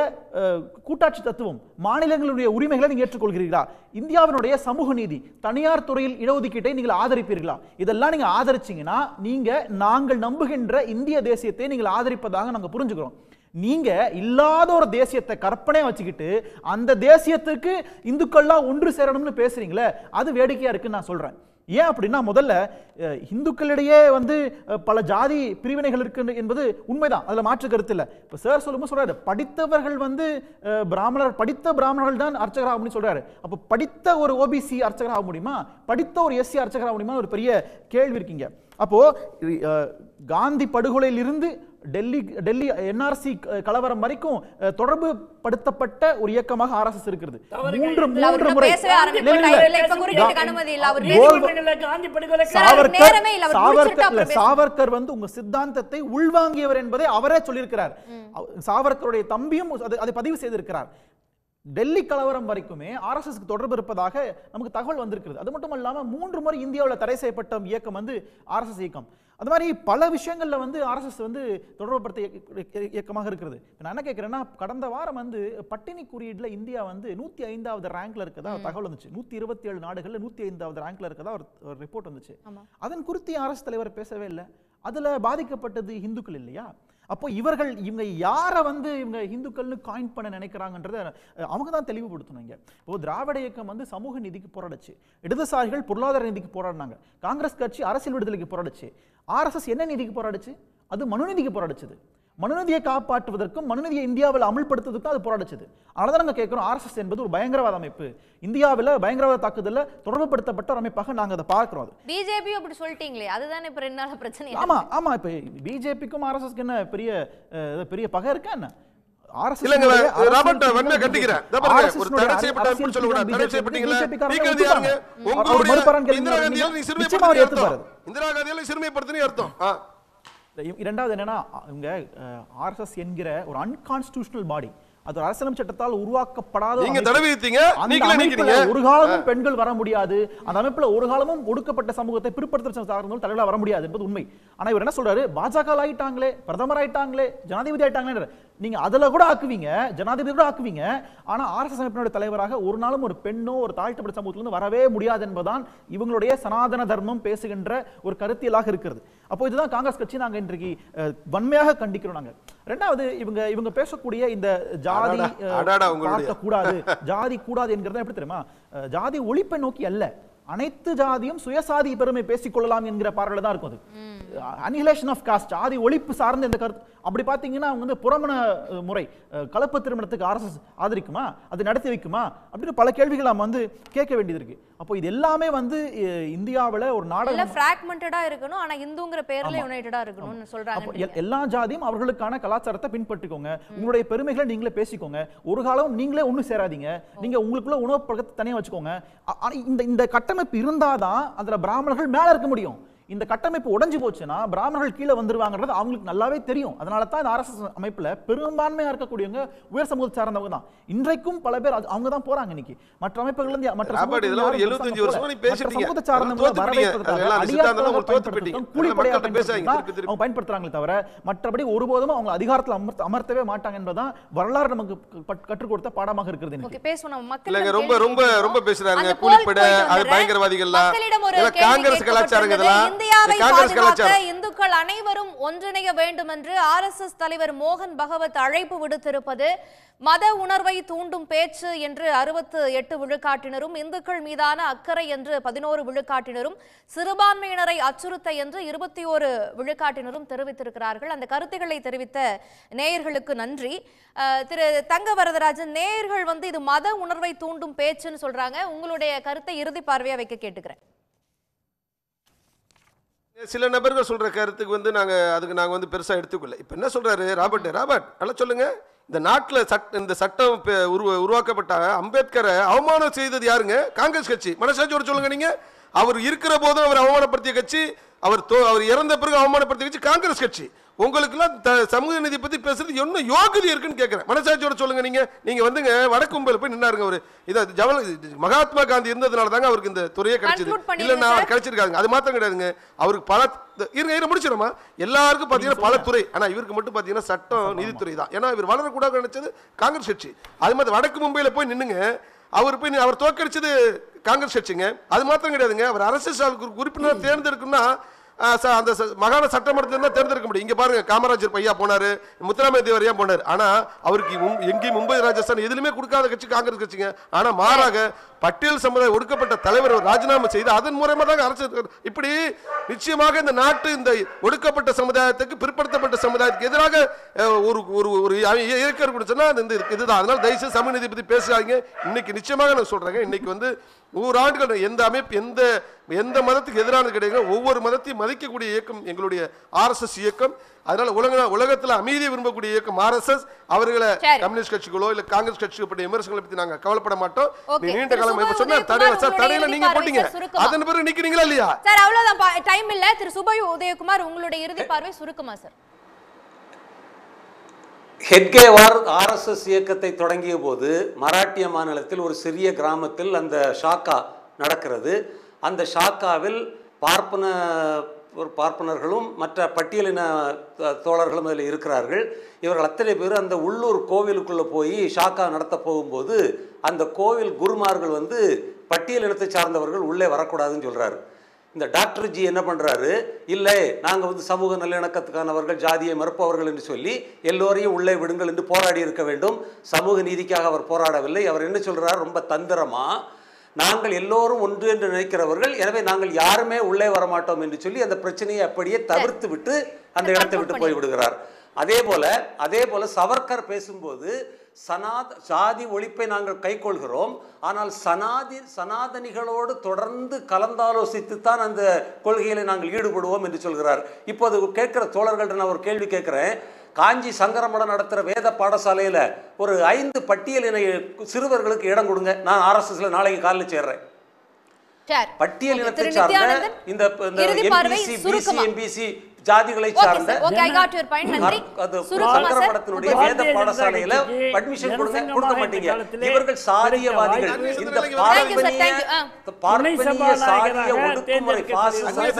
கூட்டாட்சி தத்துவம் மாநிலங்களுடைய உரிமைகளை நீங்கள் ஏற்றுக்கொள்கிறீர்களா இந்தியாவினுடைய சமூக நீதி தனியார் துறையில் இடஒதுக்கீட்டை நீங்கள் ஆதரிப்பீர்களா இதெல்லாம் நீங்கள் ஆதரிச்சிங்கன்னா நீங்கள் நாங்கள் நம்புகின்ற இந்திய தேசியத்தை நீங்கள் ஆதரிப்பதாக நாங்கள் புரிஞ்சுக்கிறோம் நீங்க இல்லாத ஒரு தேசியத்தை கற்பனை வச்சுக்கிட்டு அந்த தேசியத்துக்கு இந்துக்கள்லாம் ஒன்று சேரணும்னு பேசுறீங்களே அது வேடிக்கையா இருக்குன்னு நான் சொல்றேன் ஏன் அப்படின்னா முதல்ல இந்துக்களிடையே வந்து பல ஜாதி பிரிவினைகள் இருக்கு என்பது உண்மைதான் அதில் மாற்று கருத்து இல்லை இப்போ சார் சொல்லும்போது சொல்கிறாரு படித்தவர்கள் வந்து பிராமணர் படித்த பிராமணர்கள் தான் அர்ச்சகர் அப்படின்னு முடியும் சொல்கிறாரு அப்போ படித்த ஒரு ஓபிசி அர்ச்சகர் ஆக முடியுமா படித்த ஒரு எஸ்சி அர்ச்சகர் ஆக முடியுமா ஒரு பெரிய கேள்வி இருக்கீங்க அப்போது காந்தி படுகொலையிலிருந்து டெல்லி டெல்லி என்ஆர்சி கலவரம் வரைக்கும் தொடர்பு படுத்தப்பட்ட ஒரு இயக்கமாக ஆர்எஸ்எஸ் இருக்கிறது மூன்று மூன்று முறை சாவர்கர் சாவர்கர் வந்து உங்க சித்தாந்தத்தை உள்வாங்கியவர் என்பதை அவரே சொல்லியிருக்கிறார் சாவர்கருடைய தம்பியும் அதை பதிவு செய்திருக்கிறார் டெல்லி கலவரம் வரைக்குமே ஆர்எஸ்எஸ்க்கு தொடர்பு இருப்பதாக நமக்கு தகவல் வந்திருக்கிறது அது மட்டும் இல்லாமல் மூன்று முறை இந்தியாவில் தடை செய்யப்பட்ட இயக்கம் வந்து ஆர்எஸ்எஸ் இயக்கம் அது மாதிரி பல விஷயங்களில் வந்து ஆர்எஸ்எஸ் வந்து தொடர்புபடுத்த இயக்கமாக இருக்கிறது நான் என்ன கேட்குறேன்னா கடந்த வாரம் வந்து பட்டினி குறியீடில் இந்தியா வந்து நூற்றி ஐந்தாவது ரேங்க்ல இருக்கதா தகவல் வந்துச்சு நூற்றி இருபத்தி ஏழு நாடுகளில் நூற்றி ஐந்தாவது ரேங்க்ல இருக்கதா ஒரு ரிப்போர்ட் வந்துச்சு அதன் குறித்து அரசு தலைவர் பேசவே இல்லை அதில் பாதிக்கப்பட்டது இந்துக்கள் இல்லையா அப்போ இவர்கள் இவங்க யாரை வந்து இவங்க இந்துக்கள்னு காயின் பண்ண நினைக்கிறாங்கன்றத அவங்க தான் தெளிவுபடுத்தணும் இங்கே இப்போ திராவிட இயக்கம் வந்து சமூக நிதிக்கு போராடுச்சு இடதுசாரிகள் பொருளாதார நிதிக்கு போராடினாங்க காங்கிரஸ் கட்சி அரசியல் விடுதலைக்கு போராடுச்சு ஆர்எஸ்எஸ் என்ன நிதிக்கு போராடுச்சு அது மனுநீதிக்கு போராடிச்சது மனுநதியை காப்பாற்றுவதற்கும் மனுநதியை இந்தியாவில் அமல்படுத்துவதற்கும் அது போராடிச்சது அதனால தான் நாங்கள் கேட்குறோம் ஆர்எஸ்எஸ் என்பது ஒரு பயங்கரவாத அமைப்பு இந்தியாவில் பயங்கரவாத தாக்குதலில் தொடர்புபடுத்தப்பட்ட ஒரு அமைப்பாக நாங்கள் அதை பார்க்குறோம் பிஜேபி அப்படி சொல்லிட்டீங்களே அதுதான் இப்போ ரெண்டு நாள் பிரச்சனை ஆமாம் ஆமாம் இப்போ பிஜேபிக்கும் ஆர்எஸ்எஸ்க்கு என்ன பெரிய பெரிய பகை இருக்கா என்ன இந்திரா காந்தியால சிறுமைப்படுத்தினே அர்த்தம் இரண்டாவது என்னென்னா இவங்க ஆர்எஸ்எஸ் என்கிற ஒரு அன்கான்ஸ்டியூஷனல் பாடி அது ஒரு அரசியலமைப்பு சட்டத்தால் உருவாக்கப்படாத நீங்க ஒரு காலமும் பெண்கள் வர முடியாது அந்த அமைப்புல ஒரு காலமும் ஒடுக்கப்பட்ட சமூகத்தை பிற்படுத்தும் தலைவர்களா வர முடியாது என்பது உண்மை ஆனா இவர் என்ன சொல்றாரு பாஜக ஆயிட்டாங்களே பிரதமர் ஆயிட்டாங்களே ஜனாதிபதி ஆயிட்டாங்களே நீங்க அதுல கூட ஆக்குவீங்க ஜனாதிபதி கூட ஆக்குவீங்க ஆனா ஆர்எஸ்எஸ் அமைப்பினுடைய தலைவராக ஒரு நாளும் ஒரு பெண்ணோ ஒரு தாழ்த்தப்பட்ட சமூகத்திலிருந்து வரவே முடியாது என்பதுதான் இவங்களுடைய சனாதன தர்மம் பேசுகின்ற ஒரு கருத்தியலாக இருக்கிறது அப்போ இதுதான் காங்கிரஸ் கட்சி நாங்கள் இன்றைக்கு வன்மையாக கண்டிக்கிறோம் நாங்கள் ரெண்டாவது இவங்க இவங்க பேசக்கூடிய இந்த ஜாதி கூடாது ஜாதி கூடாது என்கிறத எப்படி தெரியுமா ஜாதி ஒழிப்பை நோக்கி அல்ல அனைத்து ஜாதியும் சுயசாதி பெருமை பேசிக்கொள்ளலாம் என்கிற பார்வையில தான் இருக்கும் அது அனிஹிலேஷன் ஆஃப் காஸ்ட் ஜாதி ஒழிப்பு சார்ந்த இந்த கருத்து அப்படி பார்த்தீங்கன்னா அவங்க வந்து புறமண முறை கலப்பு திருமணத்துக்கு ஆர்எஸ்எஸ் ஆதரிக்குமா அது நடத்தி வைக்குமா அப்படின்னு பல கேள்விகள் நம்ம வந்து கேட்க வேண்டியது இருக்கு அப்போ இது எல்லாமே வந்து இந்தியாவில் ஒரு நாடகம் ஃப்ராக்மெண்டடா இருக்கணும் ஆனா இந்துங்கிற பேர்ல யுனைடடா இருக்கணும்னு சொல்றாங்க எல்லா ஜாதியும் அவர்களுக்கான கலாச்சாரத்தை பின்பற்றிக்கோங்க உங்களுடைய பெருமைகளை நீங்களே பேசிக்கோங்க ஒரு காலம் நீங்களே ஒன்றும் சேராதீங்க நீங்க உங்களுக்குள்ள உணவு பழக்கத்தை தனியாக வச்சுக்கோங்க இந்த இந்த கட்டமைப்பு இருந்தாதான் அதுல பிராமணர்கள் மேல இருக்க முடியும் இந்த கட்டமைப்பு உடஞ்சு போச்சுன்னா பிராமணர்கள் கீழே வந்துருவாங்கன்றது அவங்களுக்கு நல்லாவே தெரியும் அதனால தான் இந்த ஆர்எஸ்எஸ் அமைப்பில் பெரும்பான்மையாக இருக்கக்கூடியவங்க உயர் சமூகத்தை சார்ந்தவங்க தான் இன்றைக்கும் பல பேர் அவங்க தான் போறாங்க இன்னைக்கு மற்ற அமைப்புகள் மற்ற பயன்படுத்துறாங்களே தவிர மற்றபடி ஒருபோதும் அவங்க அதிகாரத்தில் அமர்த்தவே மாட்டாங்க என்பதுதான் வரலாறு நமக்கு கற்றுக் கொடுத்த பாடமாக இருக்கிறது ரொம்ப ரொம்ப ரொம்ப பேசுறாங்க கூலிப்பட பயங்கரவாதிகள் காங்கிரஸ் கலாச்சாரங்கள் இதெல்லாம் இந்தியாவை பாதுகாக்க இந்துக்கள் அனைவரும் ஒன்றிணைய வேண்டும் என்று ஆர் எஸ் எஸ் தலைவர் மோகன் பகவத் அழைப்பு விடுத்திருப்பது மத உணர்வை தூண்டும் பேச்சு என்று அறுபத்து எட்டு விழுக்காட்டினரும் இந்துக்கள் மீதான அக்கறை என்று பதினோரு விழுக்காட்டினரும் சிறுபான்மையினரை அச்சுறுத்த என்று இருபத்தி ஒரு விழுக்காட்டினரும் தெரிவித்திருக்கிறார்கள் அந்த கருத்துக்களை தெரிவித்த நேயர்களுக்கு நன்றி திரு தங்க வரதராஜன் நேயர்கள் வந்து இது மத உணர்வை தூண்டும் பேச்சுன்னு சொல்றாங்க உங்களுடைய கருத்தை இறுதி பார்வையா வைக்க கேட்டுக்கிறேன் சில நபர்கள் சொல்கிற கருத்துக்கு வந்து நாங்கள் அதுக்கு நாங்கள் வந்து பெருசாக எடுத்துக்கல இப்போ என்ன சொல்கிறாரு ராபர்ட் ராபர்ட் நல்லா சொல்லுங்கள் இந்த நாட்டில் சட்ட இந்த சட்டம் உருவ உருவாக்கப்பட்ட அம்பேத்கரை அவமானம் செய்தது யாருங்க காங்கிரஸ் கட்சி ஒரு சொல்லுங்கள் நீங்கள் அவர் இருக்கிற போதும் அவர் அவமானப்படுத்திய கட்சி அவர் அவர் இறந்த பிறகு அவமானப்படுத்திய கட்சி காங்கிரஸ் கட்சி உங்களுக்குலாம் சமூக நீதி பற்றி பேசுறது என்ன யோகியதை இருக்குன்னு கேட்குறேன் மனசாட்சியோட சொல்லுங்க நீங்கள் நீங்கள் வந்துங்க வடக்கு மும்பையில் போய் நின்னாருங்க ஒரு இதை ஜவல் மகாத்மா காந்தி இருந்ததுனால தாங்க அவருக்கு இந்த துறையே கிடைச்சது இல்லைன்னா அவர் கிடைச்சிருக்காங்க அது மாத்திரம் கிடையாதுங்க அவருக்கு பல இருங்க இருங்க முடிச்சிடமா எல்லாருக்கும் பார்த்தீங்கன்னா பல துறை ஆனால் இவருக்கு மட்டும் பார்த்தீங்கன்னா சட்டம் நீதித்துறை தான் ஏன்னா இவர் வளரக்கூடாது நினைச்சது காங்கிரஸ் கட்சி அது மாதிரி வடக்கு மும்பையில் போய் நின்னுங்க அவர் போய் அவர் தோக்கடிச்சது காங்கிரஸ் கட்சிங்க அது மாத்திரம் கிடையாதுங்க அவர் அரசு உறுப்பினர் தேர்ந்தெடுக்கணும்னா அந்த மாகாண சட்டமன்றத்தில் தான் தேர்ந்தெடுக்க முடியும் இங்கே பாருங்கள் காமராஜர் பையா போனார் முத்துராமதி தேவரையா போனார் ஆனால் அவருக்கு எங்கேயும் மும்பை ராஜஸ்தான் எதுலையுமே கொடுக்காத கட்சி காங்கிரஸ் கட்சிங்க ஆனால் மாறாக பட்டேல் சமுதாயம் ஒடுக்கப்பட்ட தலைவர் ராஜினாமா செய்து அதன் மூலமாக தான் அரசு இப்படி நிச்சயமாக இந்த நாட்டு இந்த ஒடுக்கப்பட்ட சமுதாயத்துக்கு பிற்படுத்தப்பட்ட சமுதாயத்துக்கு எதிராக ஒரு ஒரு ஒரு இயக்கம் சொன்னால் இந்த இதுதான் அதனால் தயவுசெய்து சமூக நீதிபதி பேசுகிறாங்க இன்னைக்கு நிச்சயமாக நான் சொல்கிறேங்க இன்னைக்கு வந்து நூறு ஆண்டுகள் எந்த அமைப்பு எந்த எந்த மதத்துக்கு எதிரானது கிடையாது ஒவ்வொரு மதத்தையும் மதிக்கக்கூடிய இயக்கம் எங்களுடைய ஆர்எஸ்எஸ் இயக்கம் அதனால உலக உலகத்தில் அமைதியை விரும்பக்கூடிய இயக்கம் ஆர்எஸ்எஸ் அவர்களை கம்யூனிஸ்ட் கட்சிகளோ இல்ல காங்கிரஸ் கட்சிக்கு பற்றிய விமர்சனங்களை பத்தி நாங்க கவலைப்பட மாட்டோம் நீண்ட காலம் சொன்ன தடையில சார் தடையில நீங்க போட்டீங்க அதன் பிறகு நிக்கிறீங்களா இல்லையா சார் அவ்வளவுதான் டைம் இல்ல திரு உதயகுமார் உங்களுடைய இறுதி பார்வை சுருக்குமா சார் ஹெட்கேவார் ஆர்எஸ்எஸ் இயக்கத்தை தொடங்கிய போது மராட்டிய மாநிலத்தில் ஒரு சிறிய கிராமத்தில் அந்த ஷாக்கா நடக்கிறது அந்த ஷாக்காவில் பார்ப்பன ஒரு பார்ப்பனர்களும் மற்ற பட்டியலின தோழர்களும் அதில் இருக்கிறார்கள் இவர்கள் அத்தனை பேர் அந்த உள்ளூர் கோவிலுக்குள்ளே போய் ஷாக்கா நடத்த போகும்போது அந்த கோவில் குருமார்கள் வந்து பட்டியலினத்தை சார்ந்தவர்கள் உள்ளே வரக்கூடாதுன்னு சொல்கிறார் இந்த டாக்டர்ஜி என்ன பண்ணுறாரு இல்லை நாங்கள் வந்து சமூக நல்லிணக்கத்துக்கானவர்கள் ஜாதியை மறுப்பவர்கள் என்று சொல்லி எல்லோரையும் உள்ளே விடுங்கள் என்று போராடி இருக்க வேண்டும் சமூக நீதிக்காக அவர் போராடவில்லை அவர் என்ன சொல்கிறார் ரொம்ப தந்திரமாக நாங்கள் எல்லோரும் ஒன்று என்று நினைக்கிறவர்கள் எனவே நாங்கள் யாருமே உள்ளே வரமாட்டோம் என்று சொல்லி அந்த பிரச்சனையை அப்படியே தவிர்த்து விட்டு அந்த இடத்தை விட்டு போய்விடுகிறார் அதே போல அதே போல் சவர்கர் பேசும்போது சனாத் சாதி ஒழிப்பை நாங்கள் கைக்கொள்கிறோம் ஆனால் சனாதி சனாதனிகளோடு தொடர்ந்து கலந்தாலோசித்து தான் அந்த கொள்கைகளை நாங்கள் ஈடுபடுவோம் என்று சொல்கிறார் இப்போது கேட்குற தோழர்கள்ட்ட நான் ஒரு கேள்வி கேட்குறேன் காஞ்சி சங்கரமடம் நடத்துகிற வேத பாடசாலையில் ஒரு ஐந்து பட்டியலினை சிறுவர்களுக்கு இடம் கொடுங்க நான் ஆர்எஸ்எஸ்ல நாளைக்கு காலில் சேர்றேன் பட்டியல் இனத்தை சார்ந்த இந்த எம்பிசி பிசி எம்பிசி ஜாதிகளை சார்ந்த படத்தினுடைய வேத பாடசாலையில அட்மிஷன் கொடுக்க கொடுக்க மாட்டீங்க இவர்கள் சாரியவாதிகள் இந்த பாரம்பரிய பாரம்பரிய சாரிய ஒடுக்குமுறை பாசிசத்தை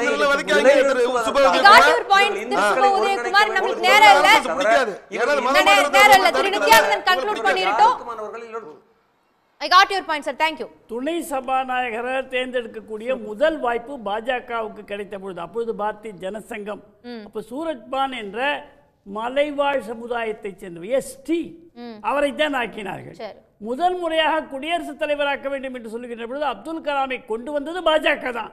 I got your point sir thank you துணை சபாநாயகரை தேர்ந்தெடுக்கக்கூடிய முதல் வாய்ப்பு பாஜகவுக்கு கிடைத்த பொழுது அப்பொழுது பாரதிய ஜனசங்கம் அப்போ சூரஜ்பான் என்ற மலைவாழ் சமுதாயத்தை சேர்ந்தவர் எஸ்டி அவரை தான் ஆக்கினார்கள் முதல் முறையாக குடியரசுத் தலைவராக்க வேண்டும் என்று சொல்லுகின்ற பொழுது அப்துல் கலாமை கொண்டு வந்தது பாஜக தான்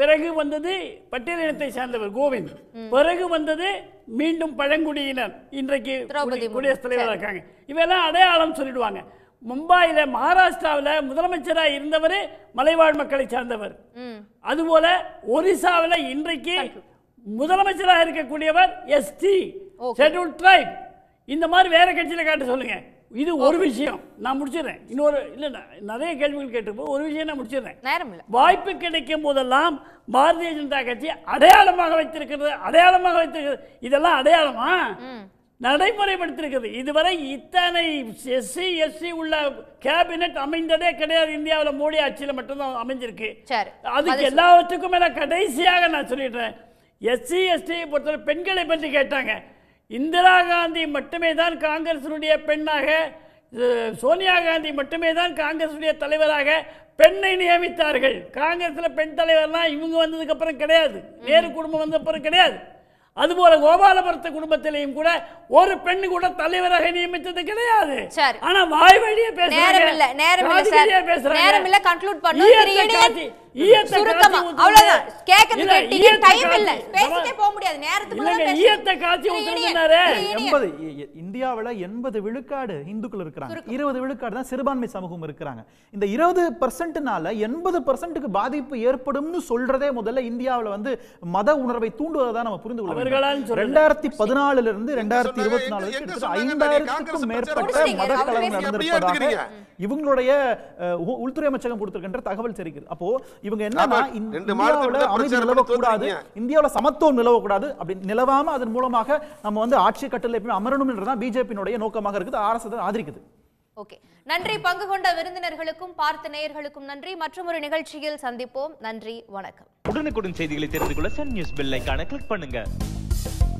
பிறகு வந்தது பட்டியலினத்தை சேர்ந்தவர் கோவிந்த் பிறகு வந்தது மீண்டும் பழங்குடியினர் இன்றைக்கு குடியரசுத் தலைவராக இருக்காங்க இவெல்லாம் அடையாளம் சொல்லிடுவாங்க மும்பாயில் மகாராஷ்டிராவில் முதலமைச்சராக இருந்தவர் மலைவாழ் மக்களை சார்ந்தவர் அதுபோல ஒரிசாவில் இன்றைக்கு முதலமைச்சராக இருக்கக்கூடியவர் எஸ்டி ஷெட்யூல் ட்ரைப் இந்த மாதிரி வேற கட்சியில் கேட்டு சொல்லுங்க இது ஒரு விஷயம் நான் முடிச்சிடுறேன் இன்னொரு இல்லை நிறைய கேள்விகள் கேட்டிருப்போம் ஒரு விஷயம் நான் முடிச்சிடுறேன் வாய்ப்பு கிடைக்கும் போதெல்லாம் பாரதிய ஜனதா கட்சி அடையாளமாக வைத்திருக்கிறது அடையாளமாக வைத்திருக்கிறது இதெல்லாம் அடையாளமா நடைமுறைப்படுத்திருக்கிறது இதுவரை இத்தனை எஸ்சி எஸ்சி உள்ள கேபினெட் அமைந்ததே கிடையாது இந்தியாவில் மோடி ஆட்சியில் மட்டும்தான் அமைஞ்சிருக்கு அதுக்கு எல்லாவற்றுக்கும் மேல கடைசியாக நான் சொல்லிடுறேன் எஸ்சி எஸ்டியை பொறுத்தவரை பெண்களை பற்றி கேட்டாங்க இந்திரா காந்தி மட்டுமே தான் காங்கிரசினுடைய பெண்ணாக சோனியா காந்தி மட்டுமே தான் காங்கிரஸுடைய தலைவராக பெண்ணை நியமித்தார்கள் காங்கிரஸில் பெண் தலைவர்லாம் இவங்க வந்ததுக்கப்புறம் கிடையாது நேரு குடும்பம் அப்புறம் கிடையாது அதுபோல கோபாலபுரத்து குடும்பத்திலையும் கூட ஒரு பெண்ணு கூட தலைவராக நியமித்தது கிடையாது ஆனா வாய் வழியே பேசுறாங்க நேரம் இல்ல நேரம் இல்ல பேசுறாங்க நேரம் இல்ல கன்க்ளூட் பண்ணுவோம் இந்தியாவுல 80 விழுக்காடு இந்துக்கள் விழுக்காடு தான் சிறுபான்மை சமூகம் பாதிப்பு ஏற்படும்னு சொல்றதே முதல்ல இந்தியாவுல வந்து மத உணர்வை தூண்டுவதா நம்ம புரிந்து கொள்ள வேண்டும் 2014 ல இருந்து 2024 வரைக்கும் 5000க்கும் மேற்பட்ட மத கலவரம் இவங்களுடைய உள்துறை அமைச்சகம் கொடுத்திருக்கின்ற தகவல் தெரிகிறது அப்போ இவங்க என்னன்னா இந்தியாவில் அமைதி நிலவக்கூடாது இந்தியாவில் சமத்துவம் நிலவக்கூடாது அப்படி நிலவாம அதன் மூலமாக நம்ம வந்து ஆட்சி கட்டளை எப்பயுமே அமரணும் என்றுதான் பிஜேபியினுடைய நோக்கமாக இருக்குது அரசு ஆதரிக்குது ஓகே நன்றி பங்கு கொண்ட விருந்தினர்களுக்கும் பார்த்த நேயர்களுக்கும் நன்றி மற்றும் ஒரு நிகழ்ச்சியில் சந்திப்போம் நன்றி வணக்கம் உடனுக்குடன் செய்திகளை தெரிந்து கொள்ள சன் நியூஸ் பெல் ஐக்கான கிளிக் பண்ணுங்க